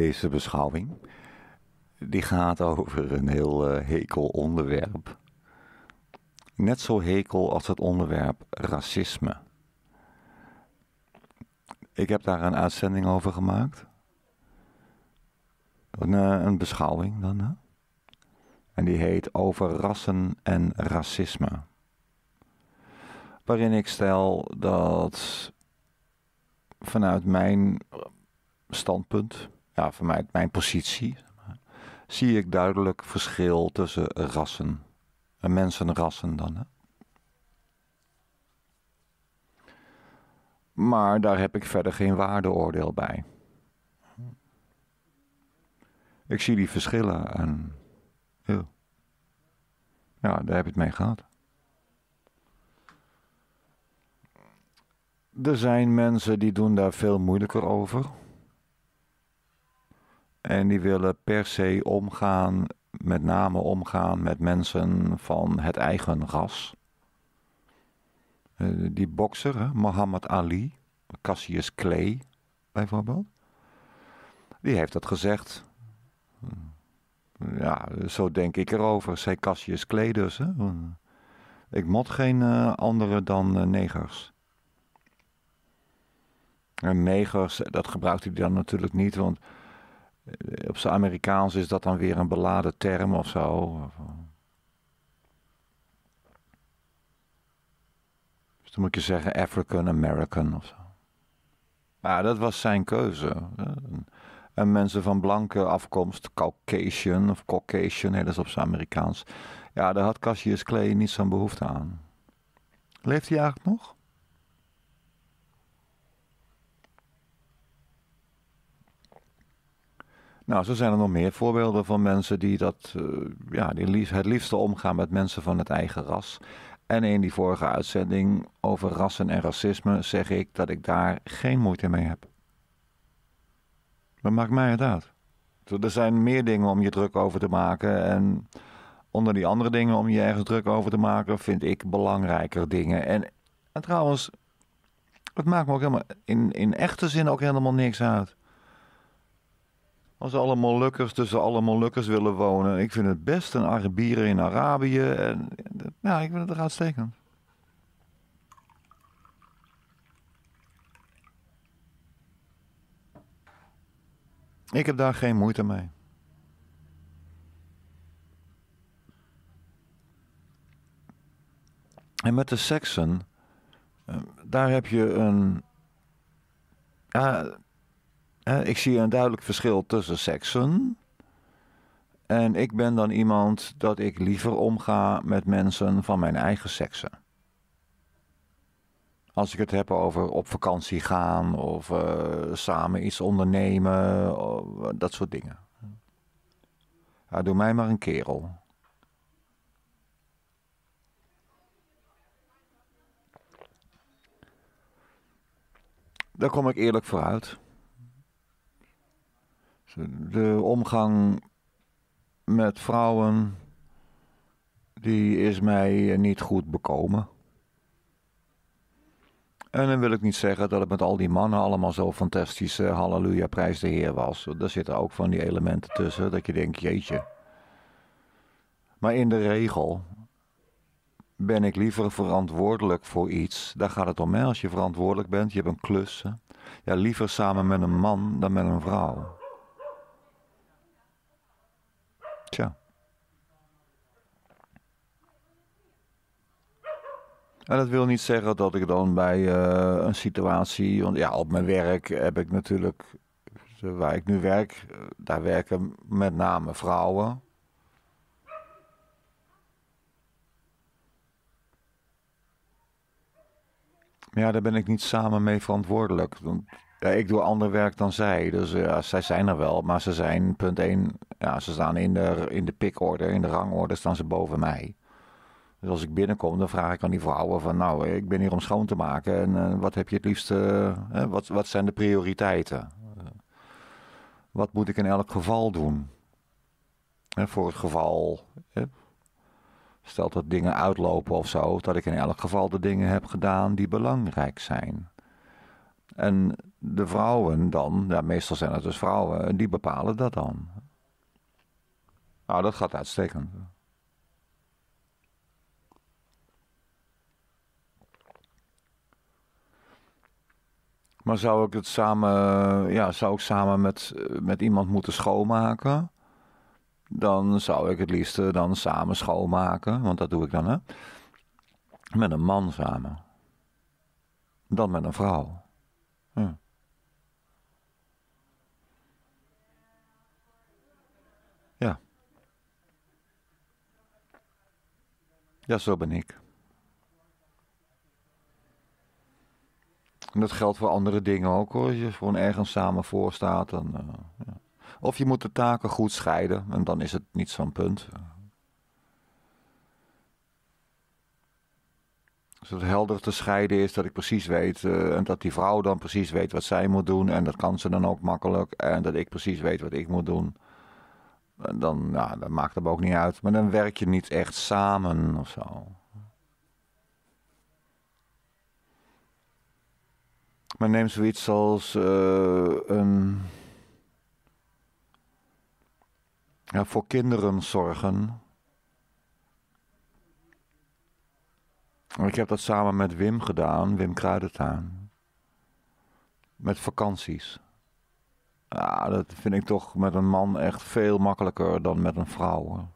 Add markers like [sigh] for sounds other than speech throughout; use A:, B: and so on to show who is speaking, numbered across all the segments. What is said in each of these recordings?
A: deze beschouwing. Die gaat over een heel uh, hekel onderwerp. Net zo hekel als het onderwerp racisme. Ik heb daar een uitzending over gemaakt. Een, eh, een beschouwing dan. En die heet Over rassen en racisme. Waarin ik stel dat vanuit mijn standpunt ja, vanuit mijn positie zie ik duidelijk verschil tussen rassen. en eh, Mensenrassen dan. Hè? Maar daar heb ik verder geen waardeoordeel bij. Ik zie die verschillen en. Ja, ja daar heb ik het mee gehad. Er zijn mensen die doen daar veel moeilijker over. En die willen per se omgaan, met name omgaan met mensen van het eigen ras. Eh, die bokser, hè, Muhammad Ali, Cassius Clay bijvoorbeeld, die heeft dat gezegd. Ja, zo denk ik erover, zei Cassius Clay dus. Hè. Ik mot geen anderen eh, andere dan eh, negers. En negers, dat gebruikt hij dan natuurlijk niet, want eh, op zijn Amerikaans is dat dan weer een beladen term of zo. Dus dan moet je zeggen African American of zo. Maar dat was zijn keuze. Eh, en mensen van blanke afkomst, Caucasian of Caucasian, dat is op zijn Amerikaans. Ja, daar had Cassius Clay niet zo'n behoefte aan. Leeft hij eigenlijk nog? Nou, zo zijn er nog meer voorbeelden van mensen die, dat, eh, ja, die het liefste omgaan met mensen van het eigen ras. En in die vorige uitzending over rassen en racisme zeg ik dat ik daar geen moeite mee heb. Dat maakt mij het uit. Er zijn meer dingen om je druk over te maken. En onder die andere dingen om je ergens druk over te maken, vind ik belangrijker dingen. En, trouwens, het maakt me ook helemaal in, in echte zin ook helemaal niks uit. Als alle Molukkers tussen alle Molukkers willen wonen. Ik vind het best een Arabieren in Arabië. En, nou, ik vind het uitstekend. Ik heb daar geen moeite mee. En met de seksen, eh, daar heb je een. Ja, ik zie een duidelijk verschil tussen seksen. En ik ben dan iemand dat ik liever omga met mensen van mijn eigen seksen. Als ik het heb over op vakantie gaan of eh, samen iets ondernemen, eh, dat soort dingen. Ja, doe mij maar een kerel. Daar kom ik eerlijk vooruit. De omgang met vrouwen, die is mij niet goed bekomen. En dan wil ik niet zeggen dat het met al die mannen allemaal zo fantastisch eh, halleluja prijs de Heer was. Daar zitten ook van die elementen tussen dat je denkt, jeetje. Maar in de regel ben ik liever verantwoordelijk voor iets. Daar gaat het om mij als je verantwoordelijk bent. Je hebt een klus. Ja, liever samen met een man dan met een vrouw. En dat wil niet zeggen dat ik dan bij eh, een situatie, want ja, op mijn werk heb ik natuurlijk, eh, waar ik nu werk, eh, daar werken met name vrouwen. ja, daar ben ik niet samen mee verantwoordelijk. Ja, ik doe ander werk dan zij. Dus ja, zij zijn er wel, maar ze zijn, punt 1, ja, ze staan in de, in de pikorde, in de rangorde staan ze boven mij. Dus als ik binnenkom, dan vraag ik aan die vrouwen van... nou, eh, ik ben hier om schoon te maken en eh, wat heb je het liefst... Eh, wat, wat zijn de prioriteiten? wat moet ik in elk geval doen? voor het geval... Hè, stelt dat dingen uitlopen of zo... dat ik in elk geval de dingen heb gedaan die belangrijk zijn. En de vrouwen dan, ja, meestal zijn het dus vrouwen... die bepalen dat dan. Nou, dat gaat uitstekend. Maar zou ik het samen, ja, zou ik samen met, met iemand moeten schoonmaken? Dan zou ik het liefst dan samen schoonmaken, want dat doe ik dan, hè? Met een man samen. Dan met een vrouw. Ja. Ja, zo ben ik. En dat geldt voor andere dingen ook hoor. Als je gewoon ergens samen voor staat. Dan, eh, ja. Of je moet de taken goed scheiden en dan is het niet zo'n punt. Als het helder te scheiden is dat ik precies weet. Eh, en dat die vrouw dan precies weet wat zij moet doen. En dat kan ze dan ook makkelijk. En dat ik precies weet wat ik moet doen. En eh, dan, nou, dat maakt het ook niet uit. Maar dan werk je niet echt samen of zo. Maar neem zoiets als eh, een. Ja, voor kinderen zorgen. Ik heb dat samen met Wim gedaan, Wim Kruidentuin. Met vakanties. Ja, ah, dat vind ik toch met een man echt veel makkelijker dan met een vrouw.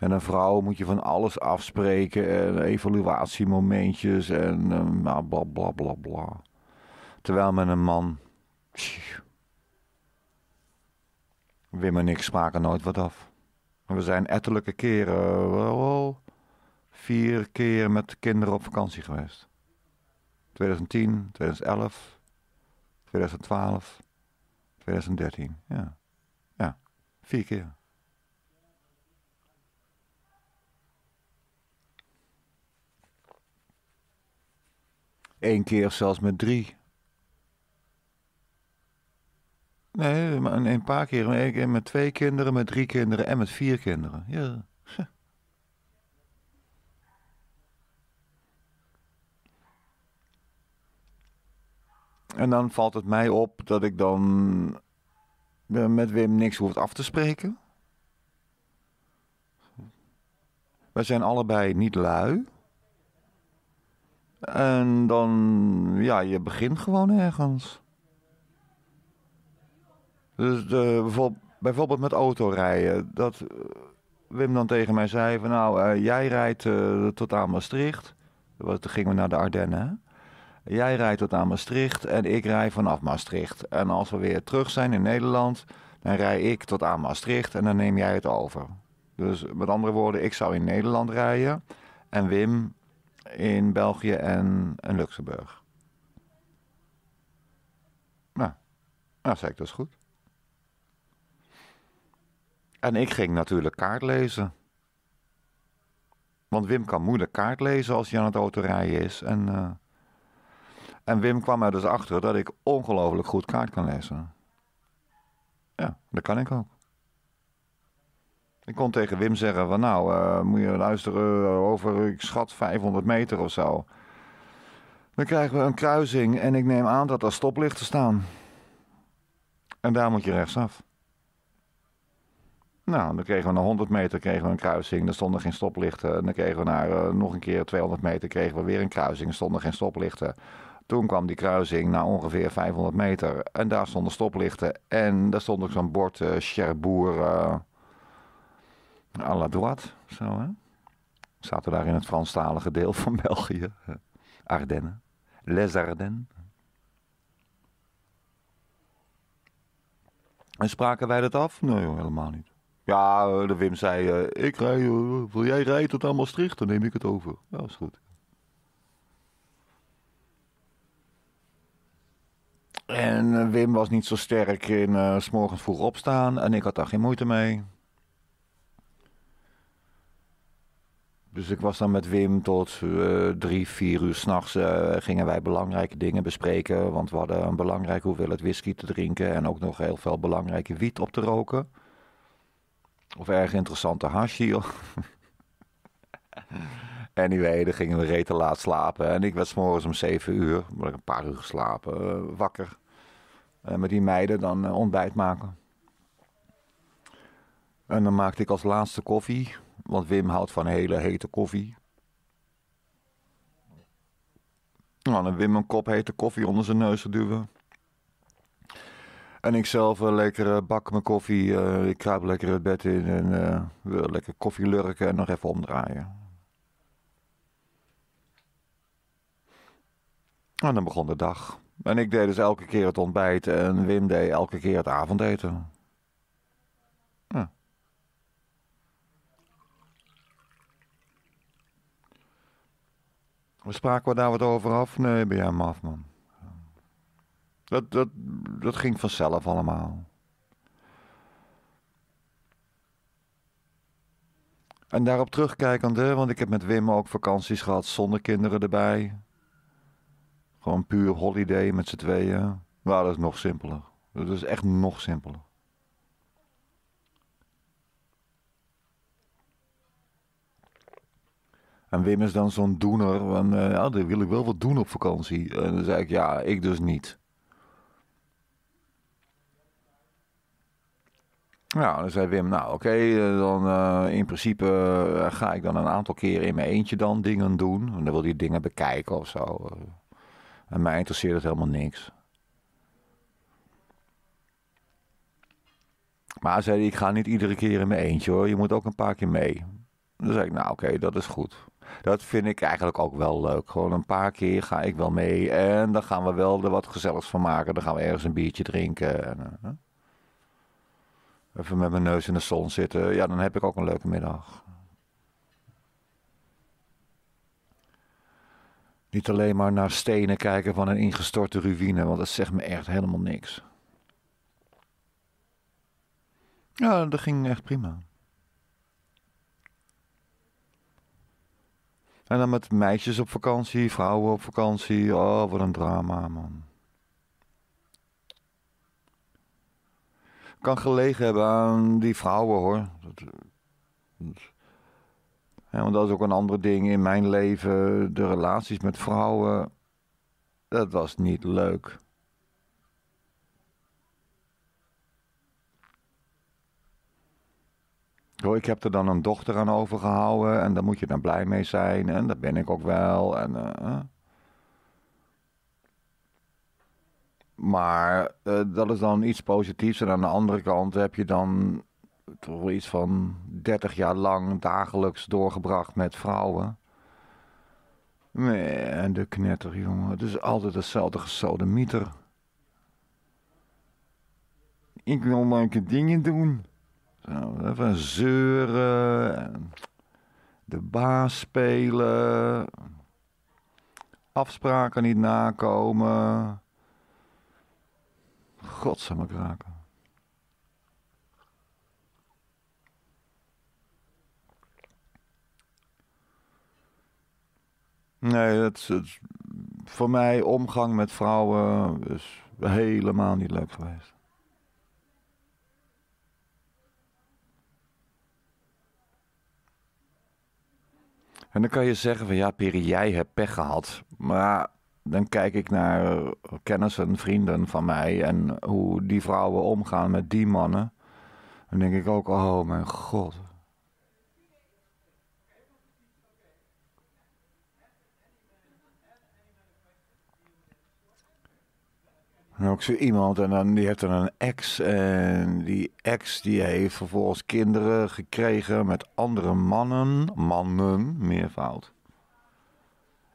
A: Met een vrouw moet je van alles afspreken en evaluatiemomentjes en eh, nou, bla bla bla bla. Terwijl met een man. Wim en ik smaken nooit wat af. We zijn etterlijke keren, wel, vier keer met kinderen op vakantie geweest. 2010, 2011, 2012, 2013. Ja, ja vier keer. Eén keer zelfs met drie. Nee, maar een paar keer. Eén keer met twee kinderen, met drie kinderen en met vier kinderen. Ja. En dan valt het mij op dat ik dan eh, met Wim niks hoef af te spreken. Wij zijn allebei niet lui. En dan, ja, je begint gewoon ergens. Dus de, bijvoorbeeld met autorijden. Dat eh, Wim dan tegen mij zei van nou, eh, jij rijdt eh, tot aan Maastricht. Toen gingen we naar de Ardennen. Jij rijdt tot aan Maastricht en ik rijd vanaf Maastricht. En als we weer terug zijn in Nederland, dan rijd ik tot aan Maastricht en dan neem jij het over. Dus met andere woorden, ik zou in Nederland rijden en Wim in België en, Luxemburg. Nou, nou, zei ik, dat is goed. En ik ging natuurlijk kaart lezen. Want Wim kan moeilijk kaart lezen als hij aan het autorijden is. En, eh, en Wim kwam er dus achter dat ik ongelooflijk goed kaart kan lezen. Ja, dat kan ik ook. Ik kon tegen Wim zeggen van nou, eh, moet je luisteren eh, over, ik schat 500 meter of zo. Dan krijgen we een kruising en ik neem aan dat er stoplichten staan. En daar moet je rechtsaf. Nou, dan kregen we naar 100 meter kregen we een kruising, er stonden geen stoplichten. En dan kregen we naar eh, nog een keer 200 meter kregen we weer een kruising, er stonden geen stoplichten. Toen kwam die kruising na ongeveer 500 meter en daar stonden stoplichten. En daar stond ook zo'n bord, uh, Cherbourg à la zo hè. We zaten daar in het Franstalige deel van [laughs] België. Eh, Ardennen. Les Ardennes. En spraken wij dat af? Nee, helemaal niet. Ja, eh, de Wim zei, eh, ik rij, wil jij rijden tot aan Maastricht? Dan neem ik het over. Ja, is goed. En Wim was niet zo sterk in s morgens vroeg opstaan en ik had daar geen moeite mee. Dus ik was dan met Wim tot eh, drie, vier uur s'nachts uh, gingen wij belangrijke dingen bespreken. Want we hadden een belangrijke hoeveelheid whisky te drinken en ook nog heel veel belangrijke wiet op te roken. Of erg interessante hashiel [laughs] anyway, dan gingen we reten laat slapen. En ik werd morgens om zeven uur, maar een paar uur geslapen, uh, wakker. met die meiden dan ontbijt maken. En dan maakte ik als laatste koffie. Want Wim houdt van hele hete koffie. Nou, en Wim een kop hete koffie onder zijn neus duwen. En ik zelf uh, lekker eh, bak mijn koffie. Eh, ik kruip lekker het bed in en wil lekker koffie lurken en nog even omdraaien. En dan begon de dag. En ik deed dus elke keer het ontbijt en Wim deed elke keer het avondeten. We spraken we daar wat over af? Nee, ben jij maf, man. Dat, dat, dat ging vanzelf allemaal. En daarop terugkijkend, want ik heb met Wim ook vakanties gehad zonder kinderen erbij. Gewoon puur holiday met z'n tweeën. Nou, dat is nog simpeler. Dat is echt nog simpeler. En Wim is dan zo'n doener. Van, uh, eh, ja, daar wil ik wel wat doen op vakantie. En dan zei ik, ja, ik dus niet. Nou, dan zei Wim, nou oké, eh, dan eh, in principe ga ik dan een aantal keren in mijn eentje dan dingen doen. En dan wil hij dingen bekijken of zo. En mij interesseert het helemaal niks. Maar zei ik ga niet iedere keer in mijn eentje hoor, je moet ook een paar keer mee. Dan zei ik, nou oké, dat is goed. Dat vind ik eigenlijk ook wel leuk. Gewoon een paar keer ga ik wel mee. En dan gaan we wel er wat gezelligs van maken. Dan gaan we ergens een biertje drinken. En, eh, even met mijn neus in de zon zitten. Ja, dan heb ik ook een leuke middag. Niet alleen maar naar stenen kijken van een ingestorte ruïne, want dat zegt me echt helemaal niks. Ja, dat ging echt prima. En dan met meisjes op vakantie, vrouwen op vakantie. Oh, wat een drama, man. Kan gelegen hebben aan die vrouwen, hoor. ja, want dat is ook een ander ding in mijn leven. De relaties met vrouwen, dat was niet leuk. ik heb er dan een dochter aan overgehouden en daar moet je dan blij mee zijn en dat ben ik ook wel. En, eh, eh. maar eh, dat is dan iets positiefs en aan de andere kant heb je dan toch iets van 30 jaar lang dagelijks doorgebracht met vrouwen. En de knetter, jongen. Het is altijd hetzelfde gesodemieter. Ik wil leuke dingen doen. Nou, even zeuren. De baas spelen. Afspraken niet nakomen. God kraken. Nee, raken. Nee, dat is voor mij omgang met vrouwen is helemaal niet leuk geweest. En dan kan je zeggen van ja, Peri, jij hebt pech gehad. Maar dan kijk ik naar kennissen, vrienden van mij en hoe die vrouwen omgaan met die mannen. Dan denk ik ook, oh mijn god, En ook zo iemand, en dan, die heeft dan een ex. En die ex die heeft vervolgens kinderen gekregen met andere mannen. Mannen, meervoud.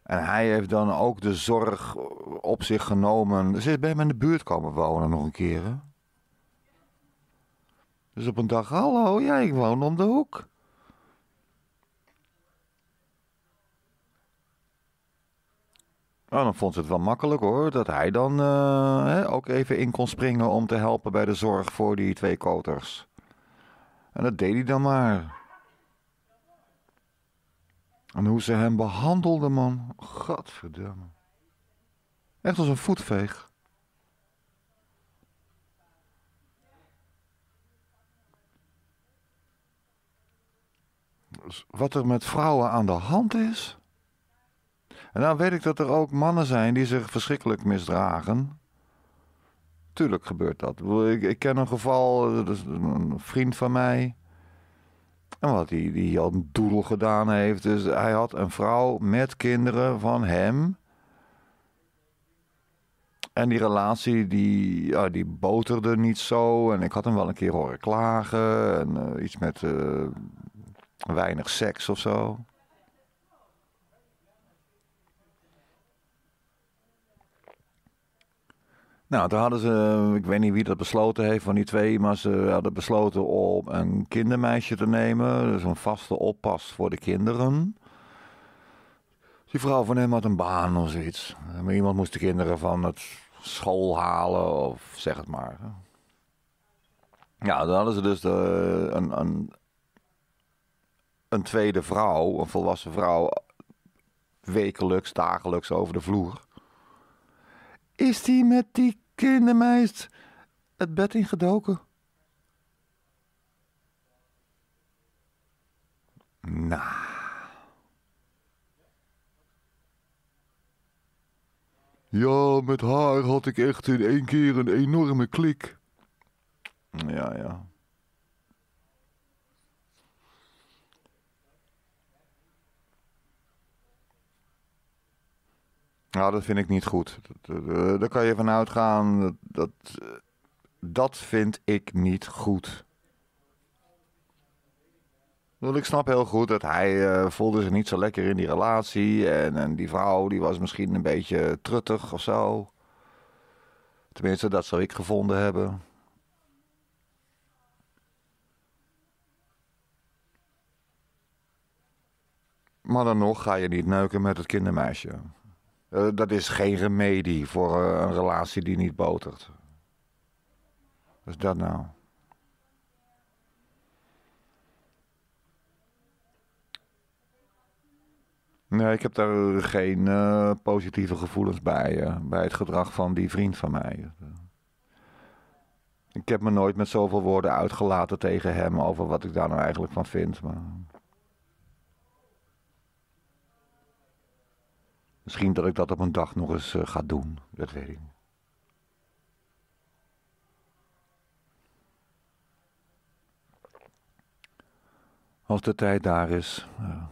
A: En hij heeft dan ook de zorg op zich genomen. Ze is bij hem in de buurt komen wonen nog een keer. Dus op een dag, hallo, ja, woont woon om de hoek. Nou, dan vond ze het wel makkelijk hoor, dat hij dan eh, hè, ook even in kon springen om te helpen bij de zorg voor die twee koters. En dat deed hij dan maar. En hoe ze hem behandelde, man. Gadverdamme. Echt als een voetveeg. Dus wat er met vrouwen aan de hand is. En dan nou weet ik dat er ook mannen zijn die zich verschrikkelijk misdragen. Tuurlijk gebeurt dat. Ik, ken een geval, eh, dus een vriend van mij. En wat hij die, al een doedel gedaan heeft. Dus hij had een vrouw met kinderen van hem. En die relatie, die, ja, die boterde niet zo. En ik had hem wel een keer horen klagen. En eh, iets met eh, weinig seks of zo. Nou, toen hadden ze, eh, ik weet niet wie dat besloten heeft van die twee, maar ze hadden besloten om een kindermeisje te nemen. Dus een vaste oppas voor de kinderen. Die vrouw van hem had een baan of zoiets. Maar iemand moest de kinderen van het school halen of zeg het maar. Ja, dan hadden ze dus een, een, een tweede vrouw, een volwassen vrouw, wekelijks, dagelijks over de vloer. Is hij met die kindermeis het bed ingedoken? Nou. Ja, met haar had ik echt in één keer een enorme klik. Ja, ja. Nou, dat vind ik niet goed. Eh, daar kan je van uitgaan. Dat, dat, eh, dat vind ik niet goed. Ik snap heel goed dat hij eh, voelde zich niet zo lekker in die relatie. En, en die vrouw die was misschien een beetje truttig of zo. Tenminste, dat zou ik gevonden hebben. Maar dan nog ga je niet neuken met het kindermeisje. Eh, dat is geen remedie voor eh, een relatie die niet botert. Wat is dat nou? Nee, ik heb daar geen eh, positieve gevoelens bij, bij het gedrag van die vriend van mij. Ik heb me nooit met zoveel woorden uitgelaten tegen hem over wat ik daar nou eigenlijk van vind. Maar... Misschien dat ik dat op een dag nog eens uh, ga doen, dat weet ik Als de tijd daar is. Eh.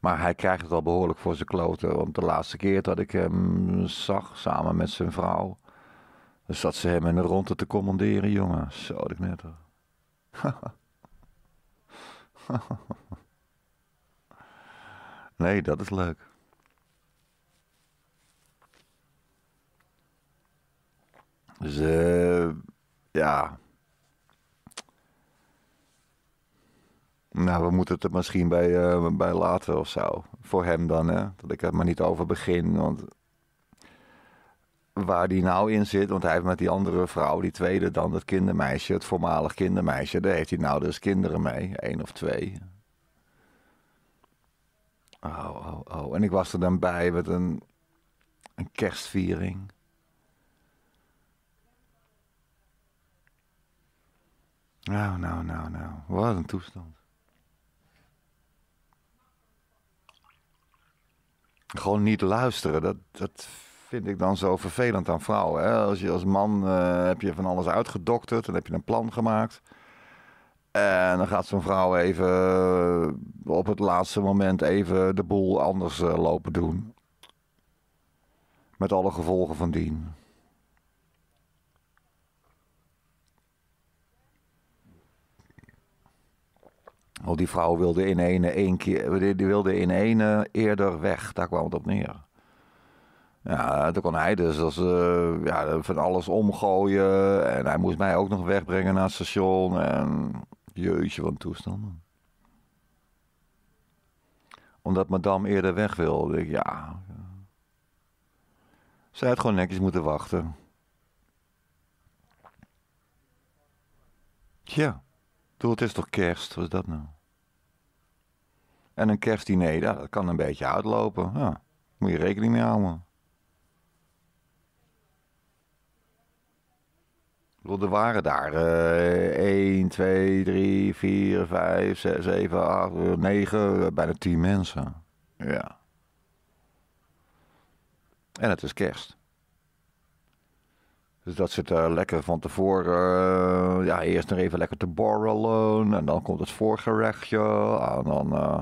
A: Maar hij krijgt het al behoorlijk voor zijn kloten. Want de laatste keer dat ik hem zag, samen met zijn vrouw. zat ze hem in de ronde te commanderen, jongen. Zo, had ik net. [laughs] [laughs] Nee, dat is leuk. Dus eh, ja. Nou, we moeten het er misschien bij, uh, bij laten of zo. Voor hem dan, hè. Dat ik er maar niet over begin. Want waar die nou in zit, want hij heeft met die andere vrouw, die tweede dan, dat kindermeisje, het voormalig kindermeisje, daar heeft hij nou dus kinderen mee. één of twee. Oh, oh, oh. En ik was er dan bij met een, een kerstviering. Nou, nou, nou, nou. Wat een toestand. Gewoon niet luisteren, dat, dat vind ik dan zo vervelend aan vrouwen. Hè? Als je als man eh, heb je van alles uitgedokterd, en heb je een plan gemaakt. En dan gaat zo'n vrouw even eh, op het laatste moment even de boel anders eh, lopen doen. Met alle gevolgen van dien. Al die vrouw wilde in ene één keer, die wilde in ene eerder weg. Daar kwam het op neer. Ja, toen kon hij dus als, eh, ja, van alles omgooien. En hij moest mij ook nog wegbrengen naar het station. En jeugdje van toestanden. Omdat madame eerder weg wil. Ik, ja. Zij had gewoon netjes moeten wachten. Tja, toen het is toch kerst, wat is dat nou? En een kerstdiner, dat kan een beetje uitlopen. Ja, moet je rekening mee houden. bedoel, er waren daar uh, 1, 2, 3, 4, 5, 6, 7, 8, 9, bijna 10 mensen. Ja. En het is kerst. Dus dat zit er lekker van tevoren. Uh, ja, eerst nog even lekker te borrelen. En dan komt het voorgerechtje. En dan uh,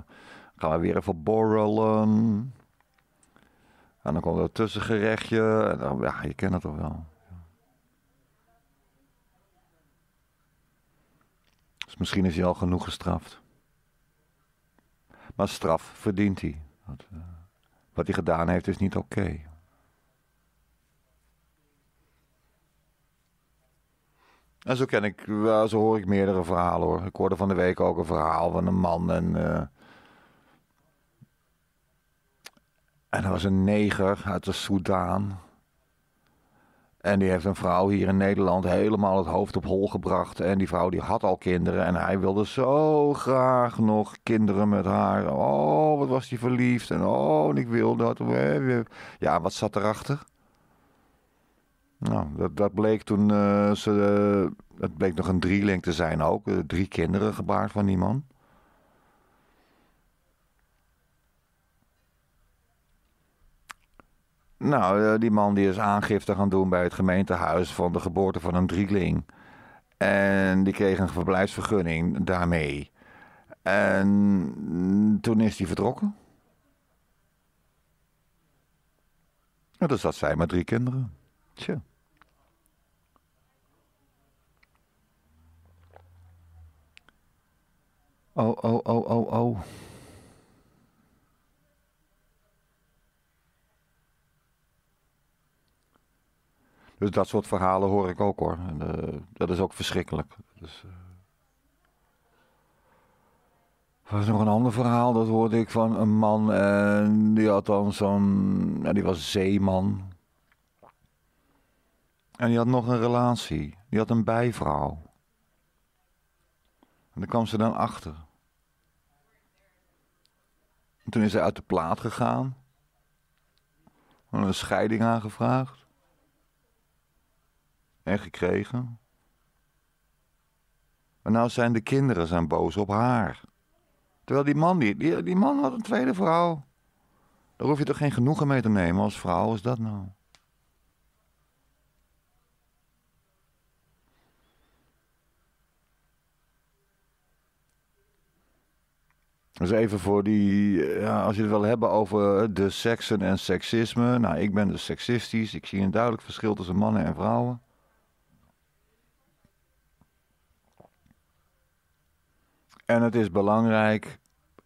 A: gaan we weer even borrelen. En dan komt het tussengerechtje. En dan, ja, je kent het toch wel. misschien is hij al genoeg gestraft. Maar straf verdient hij. Wat, eh, wat hij gedaan heeft is niet oké. En zo ken ik, eh, zo hoor ik meerdere verhalen hoor. Ik hoorde van de week ook een verhaal van een man en... Uh, en er was een neger uit de Soudaan. En die heeft een vrouw hier in Nederland helemaal het hoofd op hol gebracht. En die vrouw die had al kinderen. En hij wilde zo graag nog kinderen met haar. Oh, wat was die verliefd. En oh, ik wil dat. Ja, wat zat erachter? Nou, dat, dat bleek toen uh, ze. Eh, het bleek nog een drieling te zijn ook. Eh, drie kinderen gebaard van die man. Nou, eh, die man die is aangifte gaan doen bij het gemeentehuis van de geboorte van een drieling. En die kreeg een verblijfsvergunning daarmee. En toen is hij vertrokken. Nou, dus zat zijn maar drie kinderen. Tja. Oh, oh, oh, oh, oh. Dus dat soort verhalen hoor ik ook hoor. En, eh, dat is ook verschrikkelijk. Dus, eh. Er was nog een ander verhaal, dat hoorde ik van een man. En die had dan zo'n. Ja, die was zeeman. En die had nog een relatie. Die had een bijvrouw. En daar kwam ze dan achter. toen is hij uit de plaat gegaan. En een scheiding aangevraagd en gekregen. Maar nou zijn de kinderen zijn boos op haar. Terwijl die man, die, die, man had een tweede vrouw. Daar hoef je toch geen genoegen mee te nemen als vrouw, is dat nou? Dus even voor die, ja, als je het wil hebben over eh, de seksen en seksisme. Nou, ik ben dus seksistisch. Ik zie een duidelijk verschil tussen mannen en vrouwen. En het is belangrijk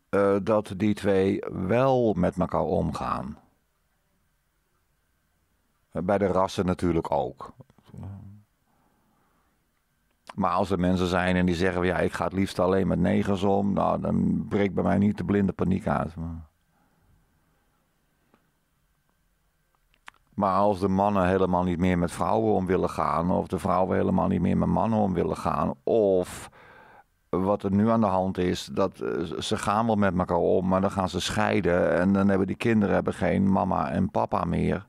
A: eh, dat die twee wel met elkaar omgaan. Bij de rassen natuurlijk ook. Maar als er mensen zijn en die zeggen: ja, ik ga het liefst alleen met negers om, nou, dan breekt bij mij niet de blinde paniek uit. Maar als de mannen helemaal niet meer met vrouwen om willen gaan, of de vrouwen helemaal niet meer met mannen om willen gaan, of wat er nu aan de hand is, dat eh, ze gaan wel met elkaar om, maar dan gaan ze scheiden en dan hebben die kinderen hebben geen mama en papa meer.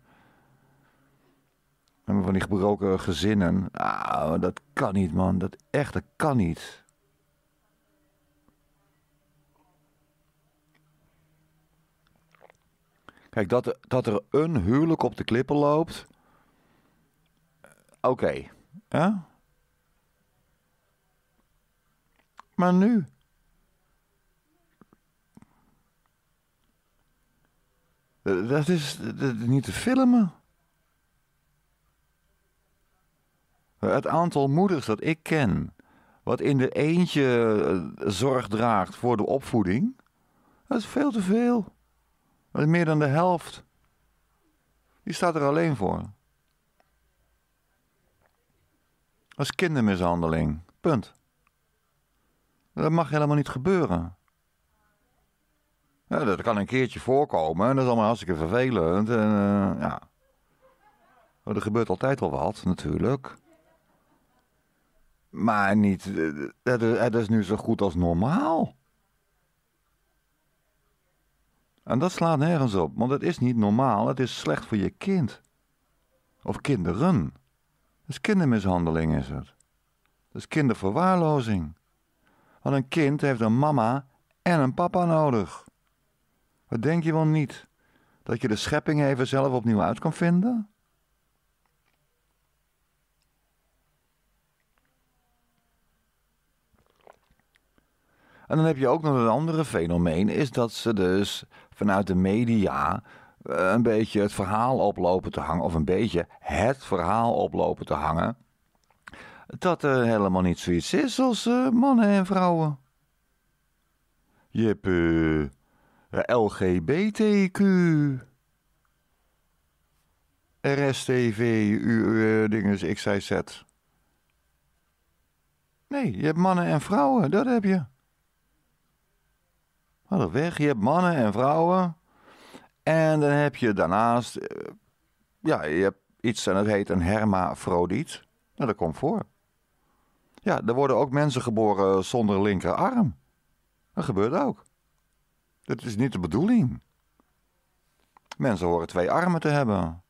A: We hebben van die gebroken gezinnen. Ah, dat kan niet, man. Dat echt, dat kan niet. Kijk, dat, dat er een huwelijk op de klippen loopt. Oké. Ja? maar nu. Dat is, niet te filmen. Het aantal moeders dat ik ken, wat in de eentje eh, zorg draagt voor de opvoeding, dat is veel te veel. Dat is meer dan de helft. Die staat er alleen voor. Dat is kindermishandeling. Punt. Dat mag helemaal niet gebeuren. Ja, dat kan een keertje voorkomen en dat is allemaal hartstikke vervelend. En, eh, ja. Maar oh, er gebeurt altijd wel wat, natuurlijk. Maar niet, Dat eh, is nu zo goed als normaal. En dat slaat nergens op, want het is niet normaal. Het is slecht voor je kind. Of kinderen. Dat is kindermishandeling is het. Dat is kinderverwaarlozing. Want een kind heeft een mama en een papa nodig. Wat denk je wel niet? Dat je de schepping even zelf opnieuw uit kan vinden? En dan heb je ook nog een andere fenomeen, is dat ze dus vanuit de media eh, een beetje het verhaal oplopen te hangen, of een beetje het verhaal oplopen te hangen dat er helemaal niet zoiets is als eh, mannen en vrouwen. Je eh, hebt LGBTQ. RSTV, U, dinges, XYZ. Nee, je hebt mannen en vrouwen, dat heb je. Wat weg, je hebt mannen en vrouwen. En dan heb je daarnaast, eh, ja, je hebt iets en dat heet een hermafrodiet. Nou, dat komt voor. Ja, er worden ook mensen geboren zonder linkerarm. Dat gebeurt ook. Dat is niet de bedoeling. Mensen horen twee armen te hebben.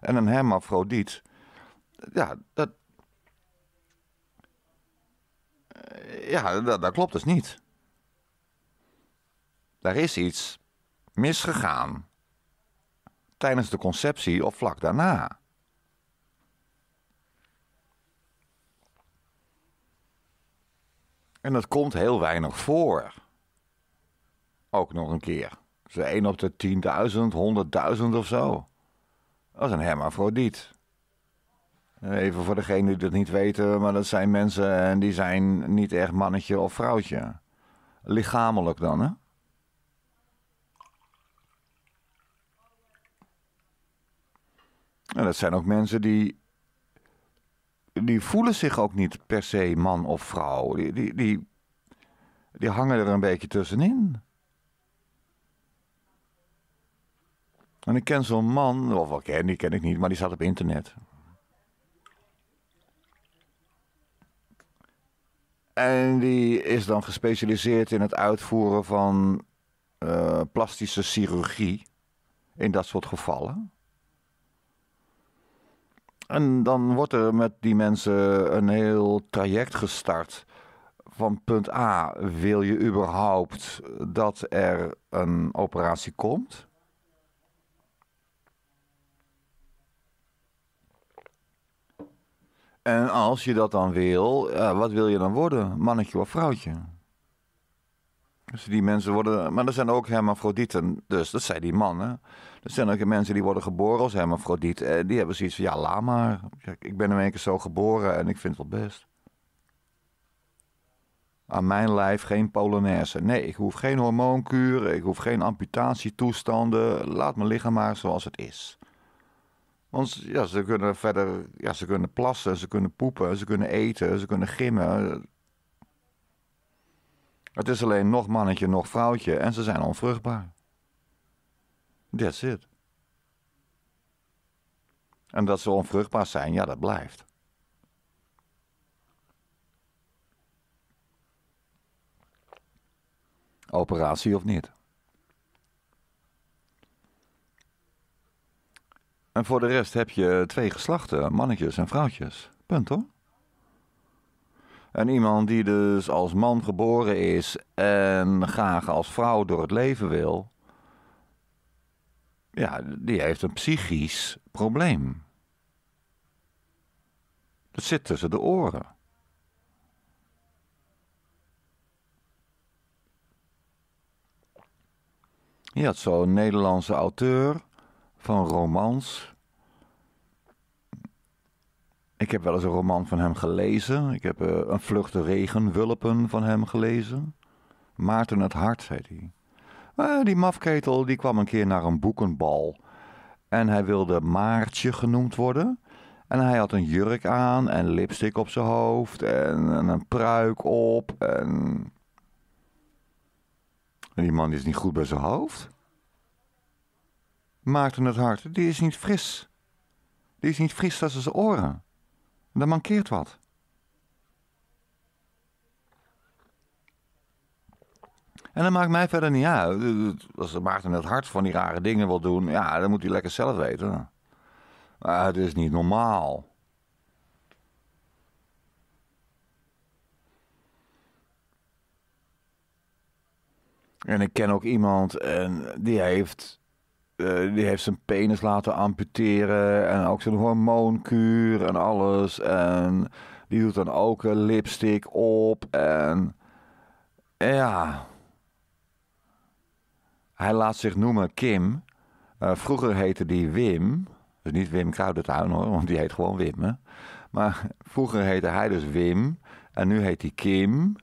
A: En een hermafrodiet. Ja, dat. Ja, dat, dat klopt dus niet. Daar is iets misgegaan. Tijdens de conceptie of vlak daarna. En dat komt heel weinig voor. Ook nog een keer. Zo'n op de 10.000, 100.000 of zo. Dat is een hermafrodiet. Even voor degene die dat niet weten, maar dat zijn mensen en die zijn niet echt mannetje of vrouwtje. Lichamelijk dan, hè? En dat zijn ook mensen die die voelen zich ook niet per se man of vrouw. Die, die, die, die hangen er een beetje tussenin. En ik ken zo'n man, of wel ken, die ken ik niet, maar die staat op internet. En die is dan gespecialiseerd in het uitvoeren van uh, plastische chirurgie. In dat soort gevallen. En dan wordt er met die mensen een heel traject gestart. Van punt A, wil je überhaupt dat er een operatie komt? En als je dat dan wil, eh, wat wil je dan worden? Mannetje of vrouwtje? Dus die mensen worden. Maar er zijn ook hermafrodieten. Dus dat zijn die mannen. Er zijn ook mensen die worden geboren als hermafrodiet. En eh, die hebben zoiets van, ja, laat maar. Ik ben in één keer zo geboren en ik vind het wel best. Aan mijn lijf geen polonaise. Nee, ik hoef geen hormoonkuur. Ik hoef geen amputatietoestanden. Laat mijn lichaam maar zoals het is. Want ja, ze kunnen verder, ja, ze kunnen plassen, ze kunnen poepen, ze kunnen eten, ze kunnen gimmen. Het is alleen nog mannetje, nog vrouwtje en ze zijn onvruchtbaar. That's it. En dat ze onvruchtbaar zijn, ja, dat blijft. Operatie of niet? En voor de rest heb je twee geslachten, mannetjes en vrouwtjes. Punt hoor. En iemand die dus als man geboren is en graag als vrouw door het leven wil, ja, die heeft een psychisch probleem. Dat zit tussen de oren. Je had zo'n Nederlandse auteur van romans. Ik heb wel eens een roman van hem gelezen. Ik heb eh, Een vlucht de regen, van hem gelezen. Maarten het Hart, zei hij. Maar die mafketel die kwam een keer naar een boekenbal. En hij wilde Maartje genoemd worden. En hij had een jurk aan en lipstick op zijn hoofd en, een pruik op. En... die man is niet goed bij zijn hoofd. Maakte het hart, die is niet fris. Die is niet fris tussen zijn oren. Daar mankeert wat. En dat maakt mij verder niet uit. Als de maarten het hart van die rare dingen wil doen, ja, dan moet hij lekker zelf weten. Maar het is niet normaal. En ik ken ook iemand en die heeft, eh, die heeft zijn penis laten amputeren en ook zijn hormoonkuur en alles. En die doet dan ook een lipstick op en ja. Hij laat zich noemen Kim. Eh, vroeger heette die Wim. Dus niet Wim Kruidentuin hoor, want die heet gewoon Wim. Hè? Maar vroeger heette hij dus Wim. En nu heet hij Kim.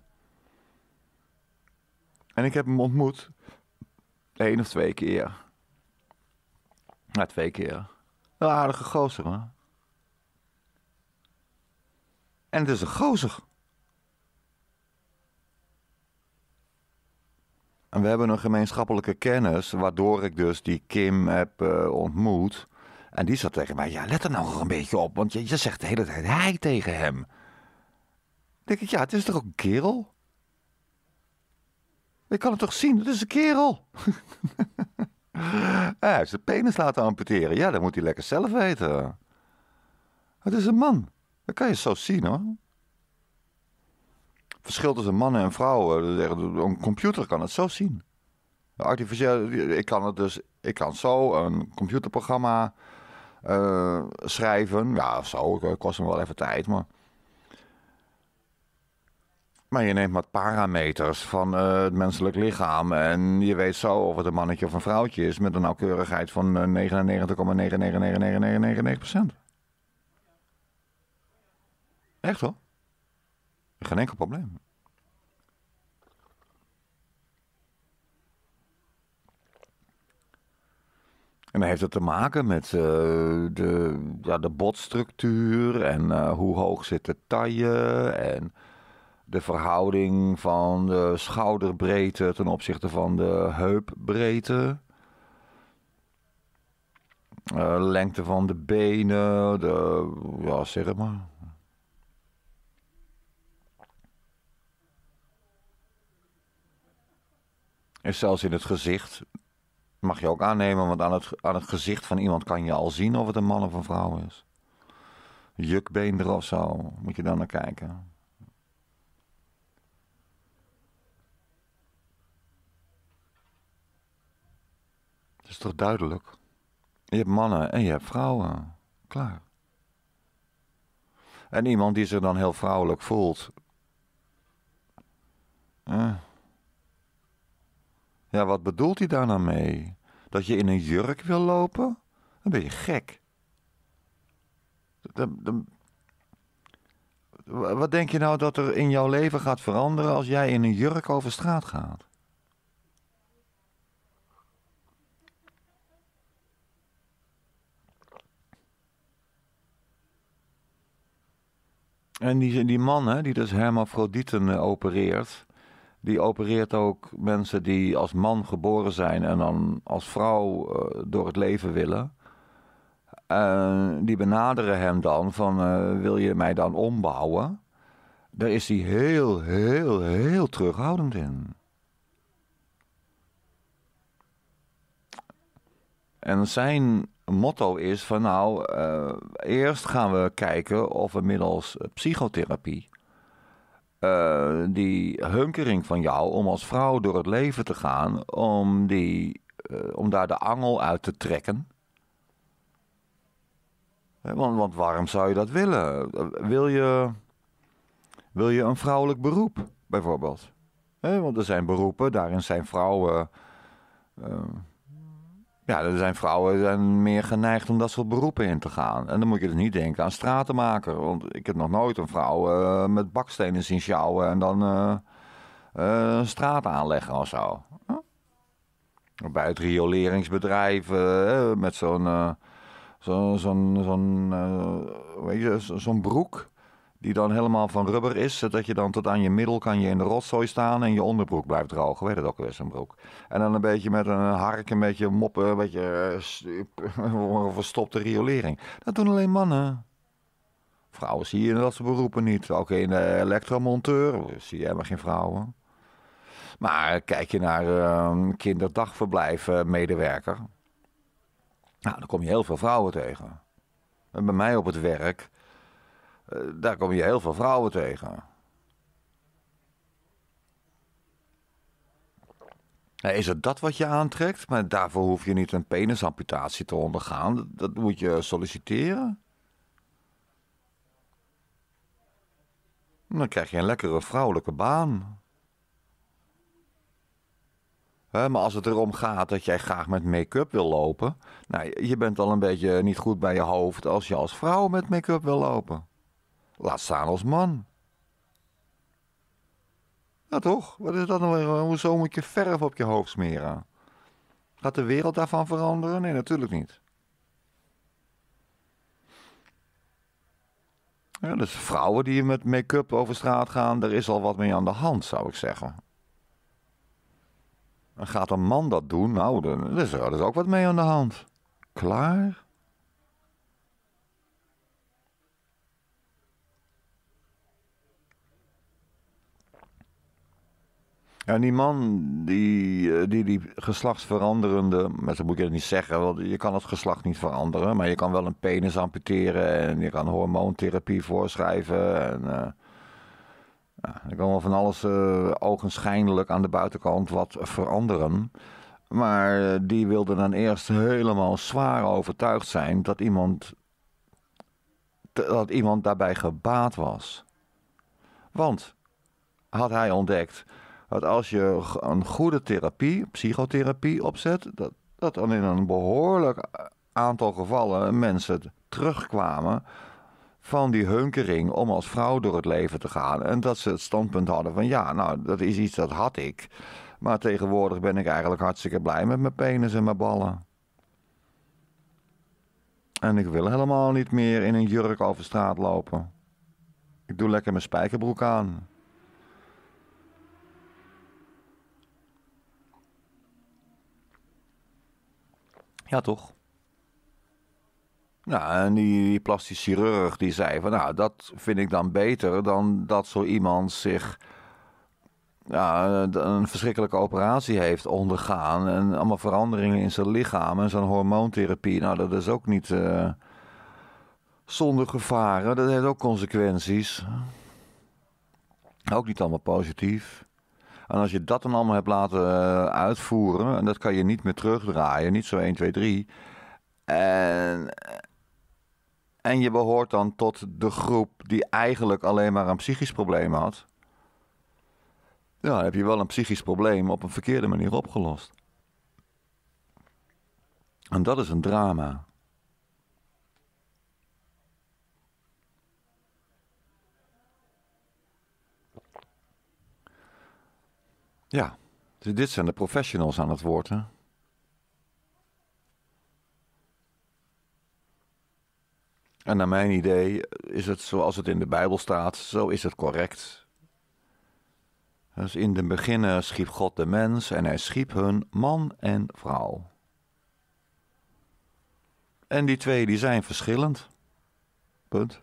A: En ik heb hem ontmoet. Eén of twee keer. Nou, twee keer. Een aardige gozer, hoor. En het is een gozer. En we hebben een gemeenschappelijke kennis, waardoor ik dus die Kim heb eh, ontmoet. En die zat tegen mij, ja, let er nou nog een beetje op, want je, je zegt de hele tijd hij tegen hem. Dan denk ik, ja, het is toch ook een kerel? Ik kan het toch zien, het is een kerel. [laughs] hij heeft zijn penis laten amputeren. Ja, dat moet hij lekker zelf weten. Het is een man. Dat kan je zo zien hoor verschil tussen mannen en vrouwen. Een computer kan het zo zien. Artificieel, ik kan het dus, ik kan zo een computerprogramma uh, schrijven. Ja, zo, eh, kost me wel even tijd, maar. Maar je neemt maar parameters van uh, het menselijk lichaam. En je weet zo of het een mannetje of een vrouwtje is. Met een nauwkeurigheid van 99,9999999%. Echt hoor. Geen enkel probleem. En dan heeft het te maken met eh, de, ja, de botstructuur en eh, hoe hoog zit de taille en de verhouding van de schouderbreedte ten opzichte van de heupbreedte. Uh, lengte van de benen, de, ja, zeg maar. En zelfs in het gezicht mag je ook aannemen, want aan het, aan het gezicht van iemand kan je al zien of het een man of een vrouw is. Jukbeen of zo, moet je dan naar kijken. Dat is toch duidelijk? Je hebt mannen en je hebt vrouwen. Klaar. En iemand die zich dan heel vrouwelijk voelt. Eh. Ja, wat bedoelt hij daar nou mee? Dat je in een jurk wil lopen? Dan ben je gek. wat denk je nou dat er in jouw leven gaat veranderen als jij in een jurk over straat gaat? En die, die man hè, die dus hermafrodieten eh, opereert, die opereert ook mensen die als man geboren zijn en dan als vrouw eh, door het leven willen. die benaderen hem dan van eh, wil je mij dan ombouwen? Daar is hij heel, heel, heel terughoudend in. En zijn motto is van nou, eh, eerst gaan we kijken of we middels psychotherapie eh, die hunkering van jou om als vrouw door het leven te gaan, om, die, eh, om daar de angel uit te trekken? Want, want waarom zou je dat willen? Wil je, wil je een vrouwelijk beroep, bijvoorbeeld? want er zijn beroepen, daarin zijn vrouwen. Eh, ja, er zijn vrouwen zijn meer geneigd om dat soort beroepen in te gaan. En dan moet je dus niet denken aan stratenmaker. Want ik heb nog nooit een vrouw eh, met bakstenen zien sjouwen en dan uh, straat aanleggen of zo. Huh? Bij het rioleringsbedrijf met zo'n zo'n zo'n zo'n broek die dan helemaal van rubber is, zodat je dan tot aan je middel kan je in de rotzooi staan en je onderbroek blijft droog. Weet dat ook weer zo'n broek. En dan een beetje met een hark, een beetje moppen, een beetje eh, [laughs] verstopte riolering. Dat doen alleen mannen. Vrouwen zie je in dat soort beroepen niet. Ook in de elektromonteur zie je helemaal geen vrouwen. Maar kijk je naar uh, ehm, kinderdagverblijf medewerker. Nou, dan kom je heel veel vrouwen tegen. En bij mij op het werk eh, daar kom je heel veel vrouwen tegen. Is het dat wat je aantrekt? Maar daarvoor hoef je niet een penisamputatie te ondergaan. Dat moet je solliciteren. Dan krijg je een lekkere vrouwelijke baan. maar als het erom gaat dat jij graag met make-up wil lopen. Nou, je bent al een beetje niet goed bij je hoofd als je als vrouw met make-up wil lopen. Laat staan als man. Ja toch, wat is dat nou weer? Hoezo moet je verf op je hoofd smeren? Gaat de wereld daarvan veranderen? Nee, natuurlijk niet. Ja, dus vrouwen die met make-up over straat gaan, daar is al wat mee aan de hand, zou ik zeggen. En gaat een man dat doen? Nou, daar dus is, er, ook wat mee aan de hand. Klaar? Ja, die man die, eh, die die geslachtsveranderende, maar dat moet je niet zeggen, want je kan het geslacht niet veranderen, maar je kan wel een penis amputeren en je kan hormoontherapie voorschrijven. En, uh, ja, er kan wel van alles uh, ogenschijnlijk aan de buitenkant wat veranderen. Maar die wilde dan eerst helemaal zwaar overtuigd zijn dat iemand, dat iemand daarbij gebaat was. Want had hij ontdekt dat als je een goede therapie, psychotherapie opzet, dat, dat dan in een behoorlijk eh, aantal gevallen mensen terugkwamen van die hunkering om als vrouw door het leven te gaan. En dat ze het standpunt hadden van ja, nou dat is iets dat had ik. Maar tegenwoordig ben ik eigenlijk hartstikke blij met mijn penis en mijn ballen. En ik wil helemaal niet meer in een jurk over straat lopen. Ik doe lekker mijn spijkerbroek aan. Ja, toch? Nou, en die, die plastisch chirurg die zei van, nou, dat vind ik dan beter dan dat zo iemand zich nou, een verschrikkelijke operatie heeft ondergaan. En allemaal veranderingen in zijn lichaam en zijn hormoontherapie. Nou, dat is ook niet eh, zonder gevaren. Dat heeft ook consequenties. Ook niet allemaal positief. En als je dat dan allemaal hebt laten eh, uitvoeren, en dat kan je niet meer terugdraaien, niet zo 1, 2, 3. En, en je behoort dan tot de groep die eigenlijk alleen maar een psychisch probleem had. Ja, dan heb je wel een psychisch probleem op een verkeerde manier opgelost. En dat is een drama. Ja, dus dit zijn de professionals aan het woord, hè? En naar mijn idee is het zoals het in de Bijbel staat, zo is het correct. Dus in de beginnen schiep God de mens en hij schiep hun man en vrouw. En die twee die zijn verschillend. Punt.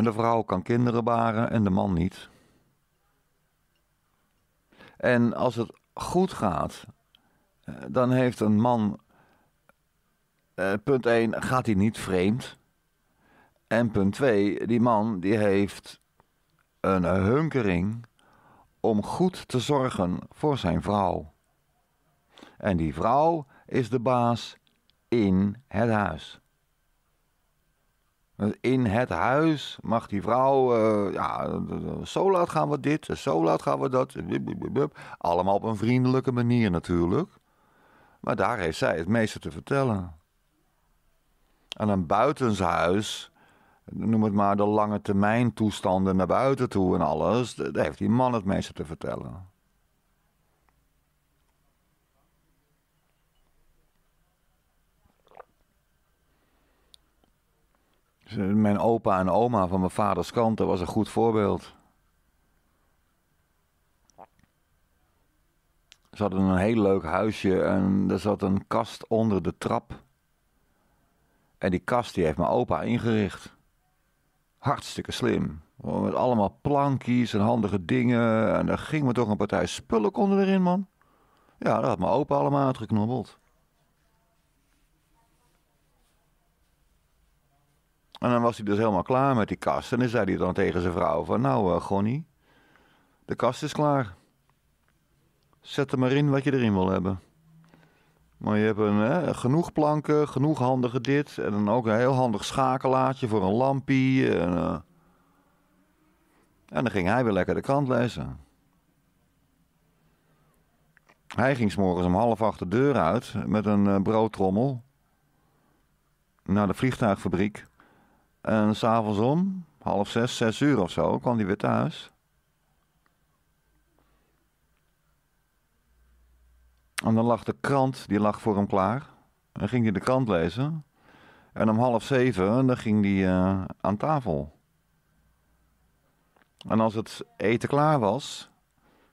A: En de vrouw kan kinderen baren en de man niet. En als het goed gaat, eh, dan heeft een man, eh, punt 1, gaat hij niet vreemd. En punt 2, die man die heeft een hunkering om goed te zorgen voor zijn vrouw. En die vrouw is de baas in het huis. In het huis mag die vrouw, eh, ja, zo laat gaan we dit, zo laat gaan we dat. Allemaal op een vriendelijke manier natuurlijk. Maar daar heeft zij het meeste te vertellen. En een buitenshuis, noem het maar de lange termijn toestanden naar buiten toe en alles, daar heeft die man het meeste te vertellen. Mijn opa en oma van mijn vaders kant, dat was een goed voorbeeld. Ze hadden een heel leuk huisje en er zat een kast onder de trap. En die kast die heeft mijn opa ingericht. Hartstikke slim. Met allemaal plankjes en handige dingen. En daar ging me toch een partij spullen onderin, erin, man. Ja, dat had mijn opa allemaal uitgeknobbeld. En dan was hij dus helemaal klaar met die kast. En dan zei hij dan tegen zijn vrouw van, nou uh, Gonnie, de kast is klaar. Zet er maar in wat je erin wil hebben. Maar je hebt een, hè, genoeg planken, genoeg handige dit. En dan ook een heel handig schakelaartje voor een lampie. En, eh, en dan ging hij weer lekker de krant lezen. Hij ging s'morgens om half acht de deur uit met een eh, broodtrommel naar de vliegtuigfabriek. En s'avonds om half zes, zes uur of zo kwam hij weer thuis. En dan lag de krant, die lag voor hem klaar. En ging hij de krant lezen. En om half zeven, dan ging hij eh, aan tafel. En als het eten klaar was,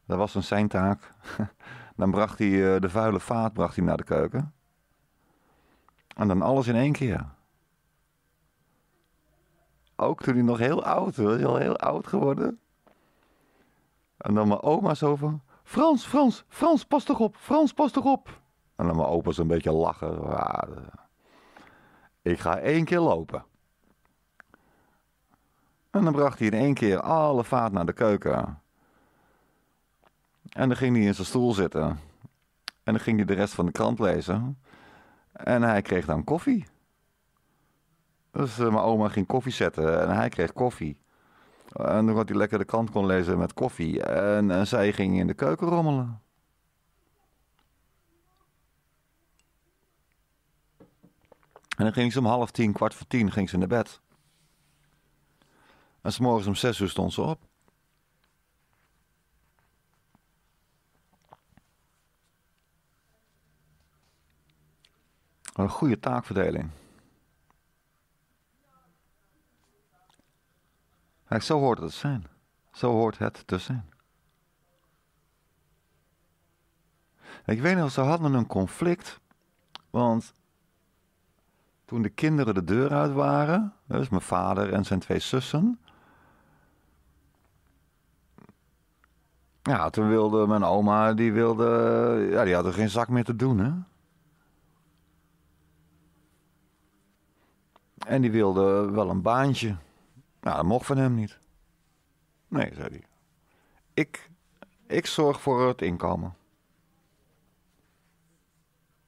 A: dat was dan zijn taak. [laughs] dan bracht hij eh, de vuile vaat bracht hij naar de keuken. En dan alles in één keer. Ook toen hij nog heel oud was, al heel oud geworden. En dan mijn oma zo van, Frans, Frans, Frans, pas toch op, Frans, pas toch op. En dan mijn opa een beetje lachen. Ah, eh, ik ga één keer lopen. En dan bracht hij in één keer alle vaat naar de keuken. En dan ging hij in zijn stoel zitten. En dan ging hij de rest van de krant lezen. En hij kreeg dan koffie. Dus eh, mijn oma ging koffie zetten en hij kreeg koffie. En had hij lekker de krant kon lezen met koffie. En, zij ging in de keuken rommelen. En dan ging ze om half tien, kwart voor tien, ging ze naar bed. En s morgens om zes uur stond ze op. een goede taakverdeling. zo hoort het zijn. Zo hoort het te zijn. Ik weet nog, ze hadden een conflict. Want toen de kinderen de deur uit waren, dus mijn vader en zijn twee zussen. Ja, toen wilde mijn oma, die wilde, ja, die had er geen zak meer te doen, hè. En die wilde wel een baantje. Nou, dat mocht van hem niet. Nee, zei hij. Ik, ik zorg voor het inkomen.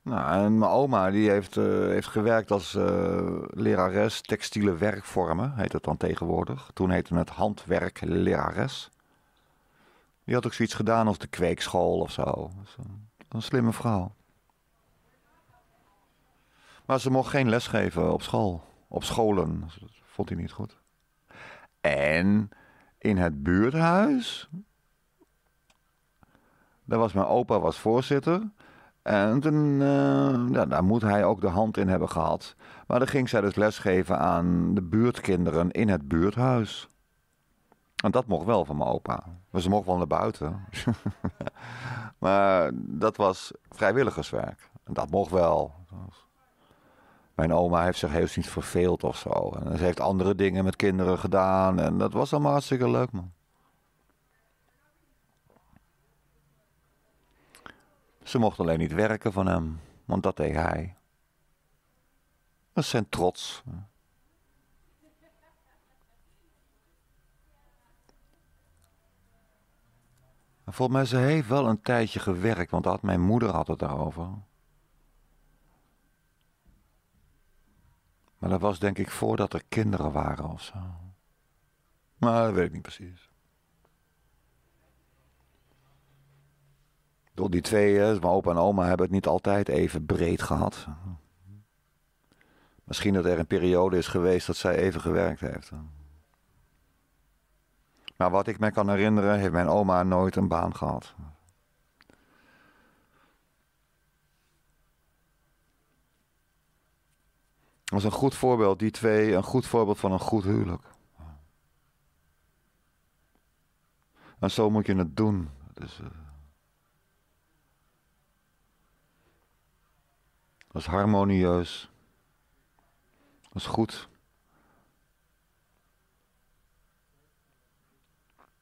A: Nou, en mijn oma die heeft, eh, heeft gewerkt als eh, lerares textiele werkvormen, heet het dan tegenwoordig. Toen heette het handwerklerares. Die had ook zoiets gedaan als de kweekschool of zo. een, slimme vrouw. Maar ze mocht geen les geven op school. Op scholen. Dat vond hij niet goed. En in het buurthuis. Daar was mijn opa was voorzitter. En toen, eh, ja, daar moet hij ook de hand in hebben gehad. Maar dan ging zij dus lesgeven aan de buurtkinderen in het buurthuis. En dat mocht wel van mijn opa. Maar ze mocht wel naar buiten. [laughs] maar dat was vrijwilligerswerk. En dat mocht wel mijn oma heeft zich heel niet verveeld of zo. En ze heeft andere dingen met kinderen gedaan. En dat was allemaal hartstikke leuk, man. Ze mocht alleen niet werken van hem, want dat deed hij. Dat is zijn trots. Volgens mij, ze heeft wel een tijdje gewerkt, want had, mijn moeder had het daarover. Maar dat was denk ik voordat er kinderen waren of zo. Maar dat weet ik niet precies. Door die twee, mijn opa en oma hebben het niet altijd even breed gehad. Misschien dat er een periode is geweest dat zij even gewerkt heeft. Maar wat ik me kan herinneren, heeft mijn oma nooit een baan gehad. Dat is een goed voorbeeld, die twee, een goed voorbeeld van een goed huwelijk. En zo moet je het doen. Dus, uh, dat is harmonieus. Dat is goed.